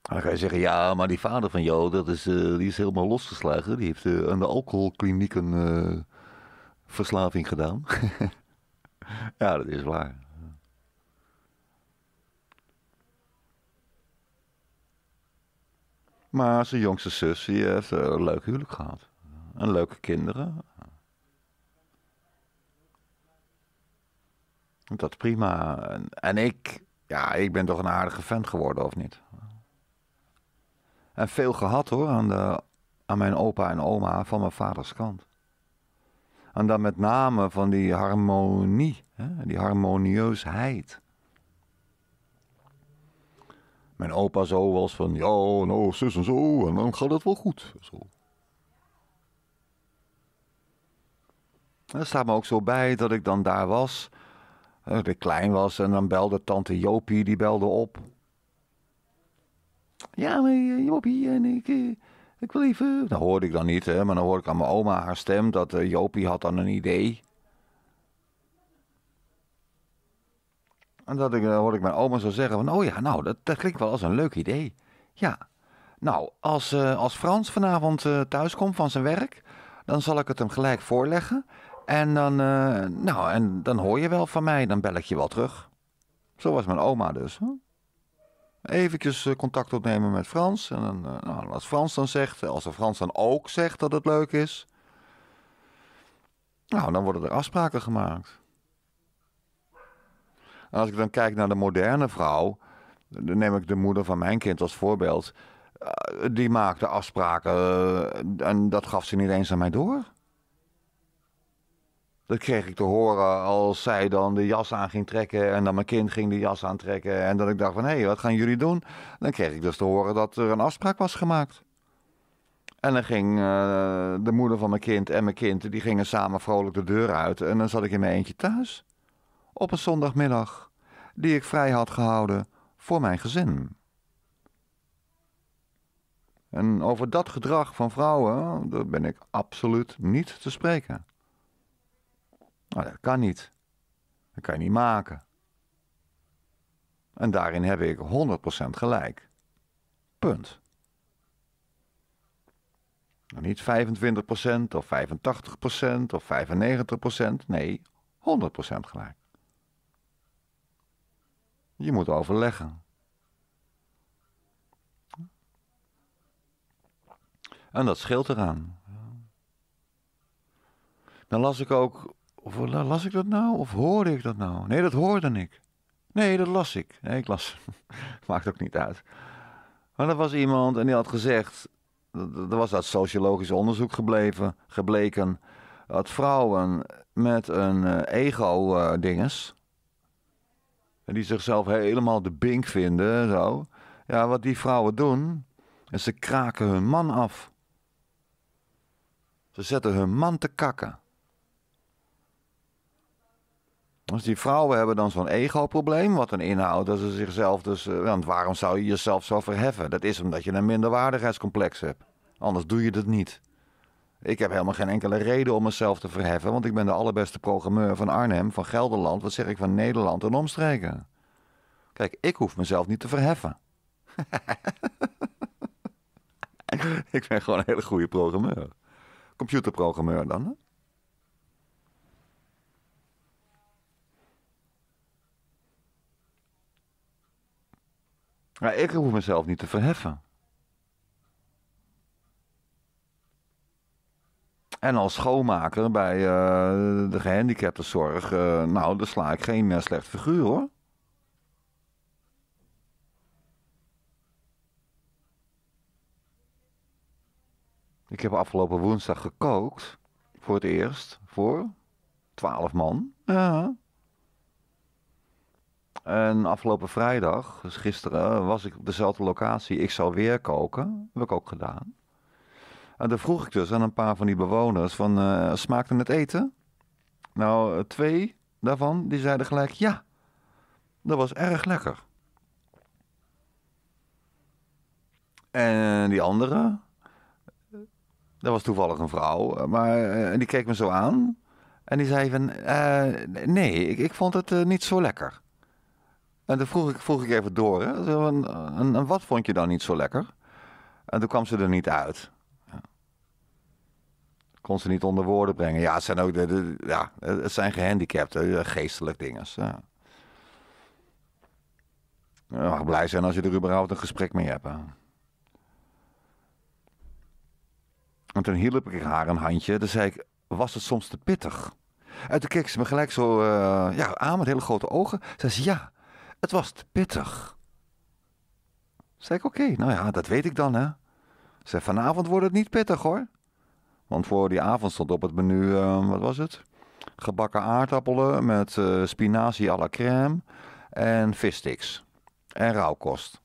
A: En dan ga je zeggen, ja, maar die vader van jou, dat is, eh, die is helemaal losgeslagen. Die heeft uh, aan de alcoholkliniek een verslaving gedaan. [laughs] Ja, dat is waar. Maar zijn jongste zus die heeft een leuk huwelijk gehad. En leuke kinderen. Dat is prima. En, ik, ja, ik ben toch een aardige fan geworden, of niet? En veel gehad hoor, aan, de, aan mijn opa en oma van mijn vaders kant. En dan met name van die harmonie, hè, die harmonieusheid. Mijn opa zo was van, ja, nou, zus en zo, en dan gaat het wel goed. Zo. Dat staat me ook zo bij dat ik dan daar was, dat ik klein was, en dan belde tante Jopie, die belde op. Ja, maar eh, Jopie, en ik, eh, ik wil even. Dat hoorde ik dan niet, hè, maar dan hoor ik aan mijn oma haar stem dat uh, Jopie had dan een idee. En dat ik, dan eh, hoorde ik mijn oma zo zeggen van, oh ja, nou, dat, klinkt wel als een leuk idee. Ja, nou, als, eh, als Frans vanavond thuiskomt van zijn werk, dan zal ik het hem gelijk voorleggen. En dan, nou, en dan hoor je wel van mij, dan bel ik je wel terug. Zo was mijn oma dus eventjes eh, contact opnemen met Frans. En eh, nou, als Frans dan zegt, eh, als de Frans dan ook zegt dat het leuk is, nou, dan worden er afspraken gemaakt. als ik dan kijk naar de moderne vrouw, dan neem ik de moeder van mijn kind als voorbeeld. Die maakte afspraken en dat gaf ze niet eens aan mij door. Dat kreeg ik te horen als zij dan de jas aan ging trekken en dan mijn kind ging de jas aantrekken. En dat ik dacht van, hé, hey, wat gaan jullie doen? Dan kreeg ik dus te horen dat er een afspraak was gemaakt. En dan ging eh, de moeder van mijn kind en mijn kind, die gingen samen vrolijk de deur uit. En dan zat ik in mijn eentje thuis. Op een zondagmiddag, die ik vrij had gehouden voor mijn gezin. En over dat gedrag van vrouwen, daar ben ik absoluut niet te spreken. Nou, dat kan niet. Dat kan je niet maken. En daarin heb ik 100% gelijk. Punt. Nou, niet 25% of 85% of 95%, nee, 100% gelijk. Je moet overleggen. En dat scheelt eraan. Dan las ik ook of las ik dat nou? Of hoorde ik dat nou? Nee, dat hoorde ik. Nee, dat las ik. Nee, ik las. [laughs] Maakt ook niet uit. Maar er was iemand en die had gezegd. Er was uit sociologisch onderzoek gebleven, gebleken. dat vrouwen met een eh, ego-dinges. Eh, die zichzelf helemaal de bink vinden. Zo. Ja, wat die vrouwen doen. is ze kraken hun man af. Ze zetten hun man te kakken. Dus die vrouwen hebben dan zo'n ego-probleem, wat een inhoud dat ze zichzelf dus... Eh, want waarom zou je jezelf zo verheffen? Dat is omdat je een minderwaardigheidscomplex hebt. Anders doe je dat niet. Ik heb helemaal geen enkele reden om mezelf te verheffen, want ik ben de allerbeste programmeur van Arnhem, van Gelderland, wat zeg ik, van Nederland en omstreken. Kijk, ik hoef mezelf niet te verheffen. [laughs] ik ben gewoon een hele goede programmeur. Computerprogrammeur dan, hè? ja ik hoef mezelf niet te verheffen. En als schoonmaker bij eh, de gehandicaptenzorg, uh, eh, nou, daar sla ik geen eh, slecht figuur hoor. Ik heb afgelopen woensdag gekookt. Voor het eerst. Voor twaalf man. Ja. En afgelopen vrijdag, dus gisteren, was ik op dezelfde locatie. Ik zal weer koken. Heb ik ook gedaan. En dan vroeg ik dus aan een paar van die bewoners van, uh, eh, smaakte het eten? Nou, eh, twee daarvan, die zeiden gelijk ja. Dat was erg lekker. En die andere, dat was toevallig een vrouw, eh, maar die keek me zo aan. En die zei van, nee, ik, ik vond het niet zo lekker. En toen vroeg ik, even door. Hè. Eh, en, wat vond je dan niet zo lekker? En toen kwam ze er niet uit kon ze niet onder woorden brengen. Ja, het zijn ook de, ja, het zijn gehandicapten, eh, geestelijk dingen. Ja. Je mag blij zijn als je er überhaupt een gesprek mee hebt. Hè. En toen hielp ik haar een handje. Toen zei ik, was het soms te pittig? En toen keek ze me gelijk zo eh, ja, aan met hele grote ogen. Ze Zei ze, ja, het was te pittig. Zeg ik, oké, nou ja, dat weet ik dan, hè. Zeg, vanavond wordt het niet pittig, hoor. Want voor die avond stond op het menu, ehm, wat was het? Gebakken aardappelen met uh, spinazie à la crème en vissticks. En rauwkost.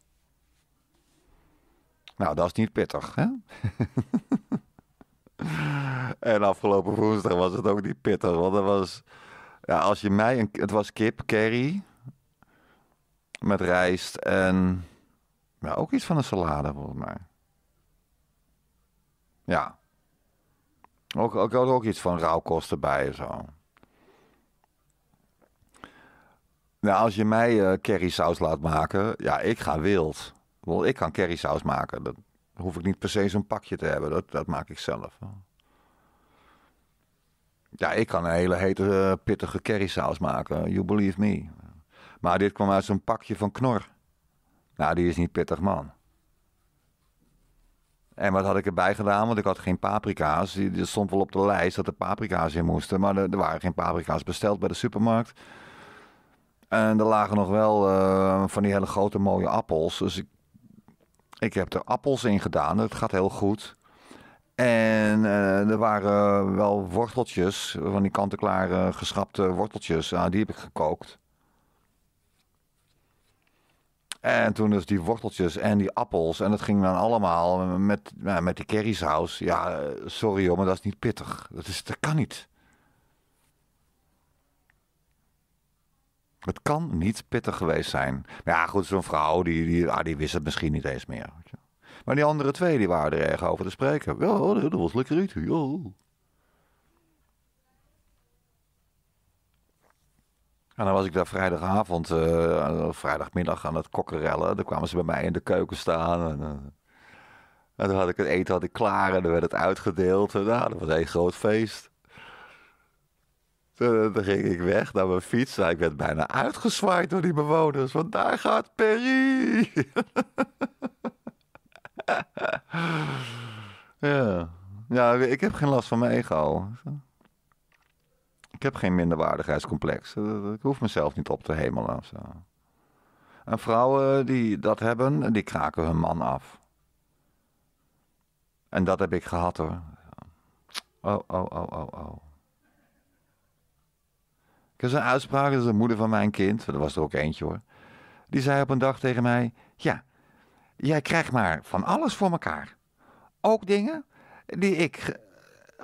A: Nou, dat is niet pittig, hè? [laughs] en afgelopen woensdag was het ook niet pittig, want dat was... Ja, als je mij... Een, het was kip, Kerry. Met rijst en ja, ook iets van een salade volgens mij. Ja. Ook, ook, ook iets van rauwkost erbij en zo. Nou, als je mij uh, laat maken, ja, ik ga wild. want ik kan kerrysaus maken. Dat hoef ik niet per se zo'n pakje te hebben. Dat, dat maak ik zelf. Ja, ik kan een hele hete, eh, pittige kerrysaus maken. You believe me. Maar dit kwam uit zo'n pakje van Knor. Nou, die is niet pittig, man. En wat had ik erbij gedaan? Want ik had geen paprika's. Er stond wel op de lijst dat er paprika's in moesten. Maar er, waren geen paprika's besteld bij de supermarkt. En er lagen nog wel eh, van die hele grote mooie appels. Dus ik, ik heb er appels in gedaan. Het gaat heel goed. En eh, er waren wel worteltjes, van die kant-en-klaar geschrapte worteltjes. Ja, nou, die heb ik gekookt. En toen dus die worteltjes en die appels. En dat ging dan allemaal met, met die currysaus. Ja, sorry hoor, maar dat is niet pittig. Dat, is, dat kan niet. Het kan niet pittig geweest zijn. Ja, goed, zo'n vrouw, die, die, ah, die wist het misschien niet eens meer. Maar die andere twee, die waren er erg over te spreken. Ja, oh, dat was lekker eten, joh. En dan was ik daar vrijdagavond, eh, vrijdagmiddag aan het kokkerellen. Dan kwamen ze bij mij in de keuken staan. Eh, en, toen had ik het eten had ik klaar en dan werd het uitgedeeld. Nou, dat was een groot feest. Eh, toen, ging ik weg naar mijn fiets. Nou, ik werd bijna uitgezwaaid door die bewoners. Want daar gaat Perry! [laughs] ja. ja, ik heb geen last van mijn ego. Ik heb geen minderwaardigheidscomplex. Eh, ik hoef mezelf niet op te hemelen of zo. En vrouwen die dat hebben, die kraken hun man af. En dat heb ik gehad hoor. Oh, oh, oh, oh, oh. Ik heb zo'n uitspraak, dat de moeder van mijn kind. Er was er ook eentje hoor. Die zei op een dag tegen mij: Ja, jij krijgt maar van alles voor elkaar. Ook dingen die ik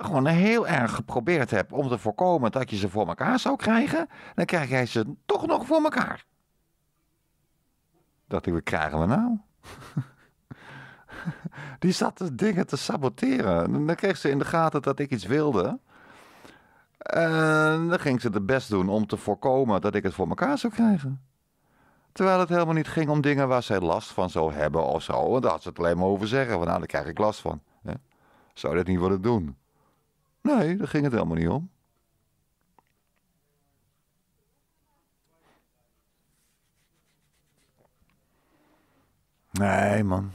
A: gewoon heel erg geprobeerd heb om te voorkomen dat je ze voor elkaar zou krijgen, dan krijg jij ze toch nog voor elkaar. Dacht ik, wat krijgen we nou? [laughs] Die zat de dingen te saboteren. En dan kreeg ze in de gaten dat ik iets wilde. En dan ging ze het best doen om te voorkomen dat ik het voor elkaar zou krijgen. Terwijl het helemaal niet ging om dingen waar zij last van zou hebben of zo. Want daar had ze het alleen maar over zeggen. Van nou, daar krijg ik last van. Zou je dat niet willen doen? Nee, daar ging het helemaal niet om. Nee, man.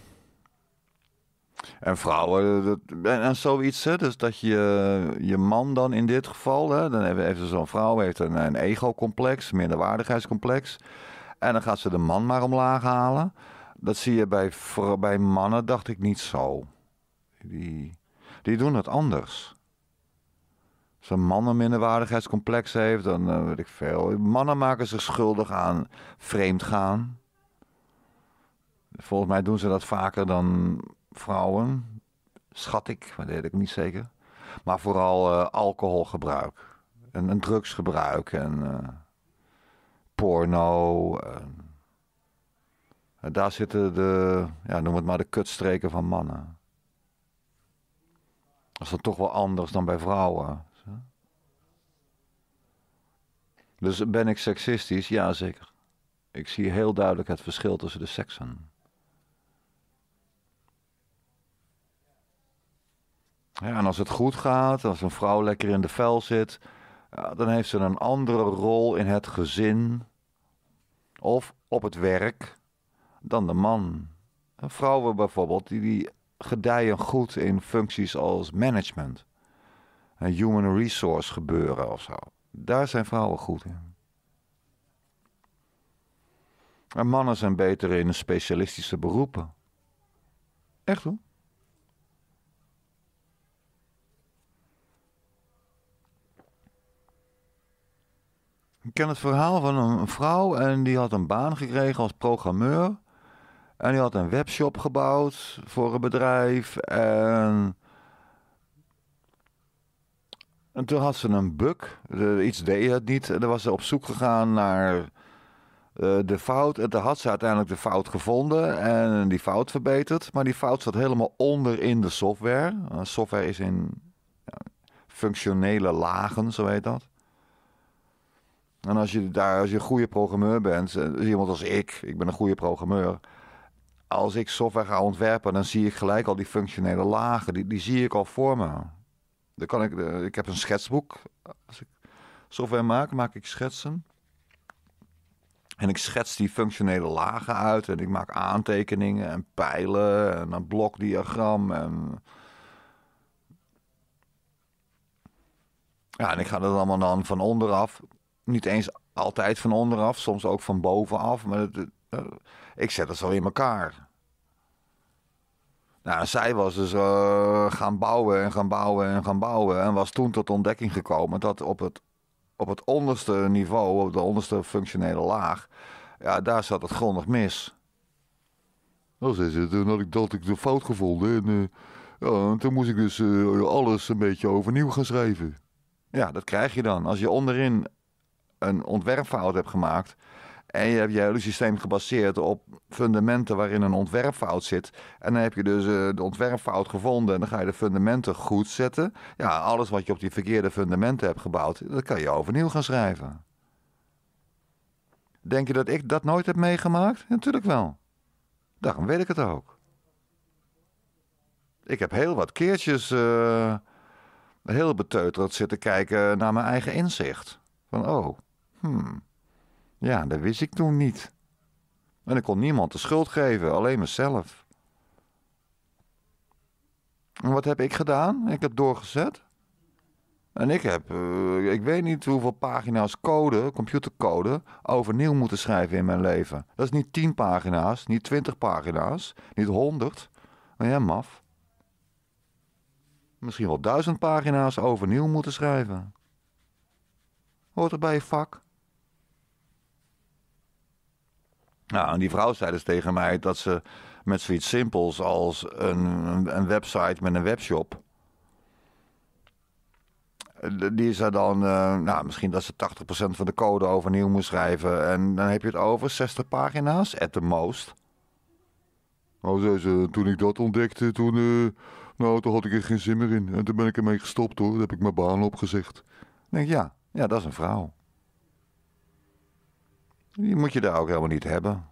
A: En vrouwen, en, zoiets, hè, dus dat je je man dan in dit geval, hè, dan heeft, zo'n vrouw heeft een, een ego-complex, minderwaardigheidscomplex. En dan gaat ze de man maar omlaag halen. Dat zie je bij, bij mannen, dacht ik, niet zo. Die, die doen het anders. Als een man een minderwaardigheidscomplex heeft, dan eh, weet ik veel. Mannen maken zich schuldig aan vreemd gaan. Volgens mij doen ze dat vaker dan vrouwen. Schat ik, maar dat weet ik niet zeker. Maar vooral eh, alcoholgebruik. En, drugsgebruik. En eh, porno. En daar zitten de, ja, noem het maar de kutstreken van mannen. Dat is dan toch wel anders dan bij vrouwen. Dus ben ik seksistisch? Ja, zeker. Ik zie heel duidelijk het verschil tussen de seksen. Ja, en als het goed gaat, als een vrouw lekker in de vel zit, dan heeft ze een andere rol in het gezin of op het werk dan de man. Vrouwen bijvoorbeeld, die, die gedijen goed in functies als management en human resource gebeuren of zo. Daar zijn vrouwen goed in. En mannen zijn beter in specialistische beroepen. Echt hoor. Ik ken het verhaal van een vrouw en die had een baan gekregen als programmeur. En die had een webshop gebouwd voor een bedrijf. En en toen had ze een bug. Iets deed het niet. En dan was ze op zoek gegaan naar eh, de fout. En toen had ze uiteindelijk de fout gevonden en die fout verbeterd. Maar die fout zat helemaal onder in de software. Eh, software is in functionele lagen, zo heet dat. En als je, daar, als je een goede programmeur bent, eh, dus iemand als ik, ik ben een goede programmeur. Als ik software ga ontwerpen, dan zie ik gelijk al die functionele lagen. Die, die zie ik al voor me. Dan kan ik, eh, ik heb een schetsboek. Als ik software maak, maak ik schetsen. En ik schets die functionele lagen uit. En ik maak aantekeningen en pijlen en een blokdiagram. En... Ja, en ik ga dat allemaal dan van onderaf. Niet eens altijd van onderaf, soms ook van bovenaf. Maar eh, ik zet het zo in elkaar. Nou, zij was dus eh, gaan bouwen en gaan bouwen en gaan bouwen. En was toen tot ontdekking gekomen dat op het, op het onderste niveau, op de onderste functionele laag, ja, daar zat het grondig mis. Dat is het. toen had ik dat ik de fout gevonden. En, ja, eh, oh, toen moest ik dus eh, alles een beetje overnieuw gaan schrijven. Ja, dat krijg je dan. Als je onderin een ontwerpfout hebt gemaakt, en je hebt je hele systeem gebaseerd op fundamenten waarin een ontwerpfout zit. En dan heb je dus eh, de ontwerpfout gevonden en dan ga je de fundamenten goed zetten. Ja, alles wat je op die verkeerde fundamenten hebt gebouwd, dat kan je overnieuw gaan schrijven. Denk je dat ik dat nooit heb meegemaakt? natuurlijk wel. Daarom weet ik het ook. Ik heb heel wat keertjes eh, heel beteuterd zitten kijken naar mijn eigen inzicht. Van oh, hmm ja, dat wist ik toen niet. En ik kon niemand de schuld geven, alleen mezelf. En wat heb ik gedaan? Ik heb doorgezet. En ik heb, eh, ik weet niet hoeveel pagina's code, computercode, overnieuw moeten schrijven in mijn leven. Dat is niet 10 pagina's, niet 20 pagina's, niet 100. Maar ja, maf. Misschien wel duizend pagina's overnieuw moeten schrijven. Hoort er bij je vak? Nou, en die vrouw zei dus tegen mij dat ze met zoiets simpels als een, een website met een webshop. Die ze dan, eh, nou, misschien dat ze 80% van de code overnieuw moest schrijven. En dan heb je het over 60 pagina's, at the most. Nou, zei ze, toen ik dat ontdekte, toen, eh, nou, toen had ik er geen zin meer in. En toen ben ik ermee gestopt hoor, Daar heb ik mijn baan opgezegd. Dan denk ja, ja, dat is een vrouw. Die moet je daar ook helemaal niet hebben.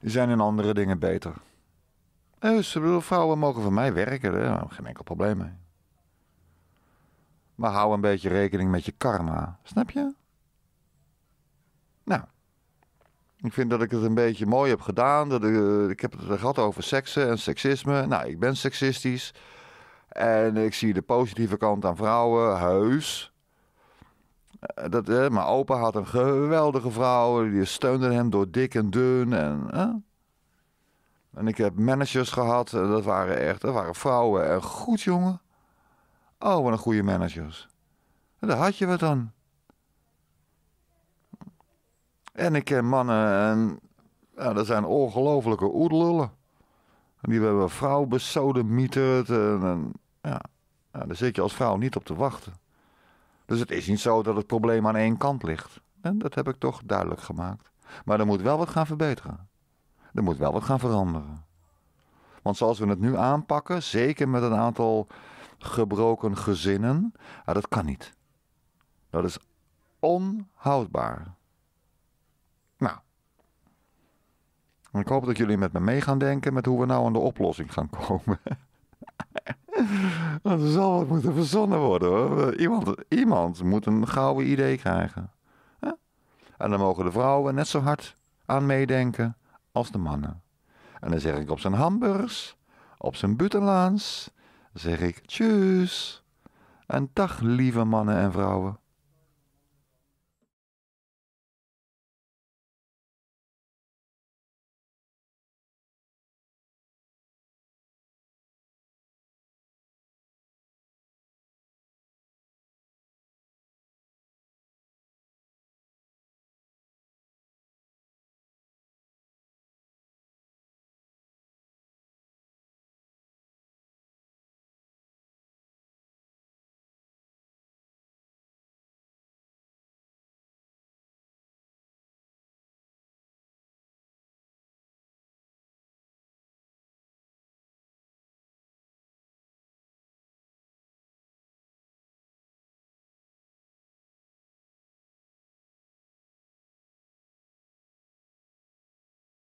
A: Die zijn in andere dingen beter. Dus, vrouwen mogen voor mij werken, hè? geen enkel probleem mee. Maar hou een beetje rekening met je karma, snap je? Nou, ik vind dat ik het een beetje mooi heb gedaan. Dat, ik, eh, ik heb het gehad over seksen en seksisme. Nou, ik ben seksistisch. En ik zie de positieve kant aan vrouwen, heus. Eh, dat, eh, maar opa had een geweldige vrouw. Die steunde hem door dik en dun. En, en ik heb managers gehad. Eh, dat waren echt dat waren vrouwen. En goed, jongen. Oh, wat een goede managers. En daar had je wat dan. En ik ken mannen. En, ja, dat zijn ongelofelijke En Die hebben vrouw besodemieterd. En, en, ja, daar zit je als vrouw niet op te wachten. Dus het is niet zo dat het probleem aan één kant ligt. En dat heb ik toch duidelijk gemaakt. Maar er moet wel wat gaan verbeteren. Er moet wel wat gaan veranderen. Want zoals we het nu aanpakken, zeker met een aantal gebroken gezinnen, ah, dat kan niet. Dat is onhoudbaar. Nou, ik hoop dat jullie met me mee gaan denken met hoe we nou aan de oplossing gaan komen. [laughs] [laughs] Want er zal wat moeten verzonnen worden hoor. Iemand, iemand moet een gouden idee krijgen. En dan mogen de vrouwen net zo hard aan meedenken als de mannen. En dan zeg ik op zijn hamburgers, op zijn butelaans, zeg ik tjus. En dag lieve mannen en vrouwen.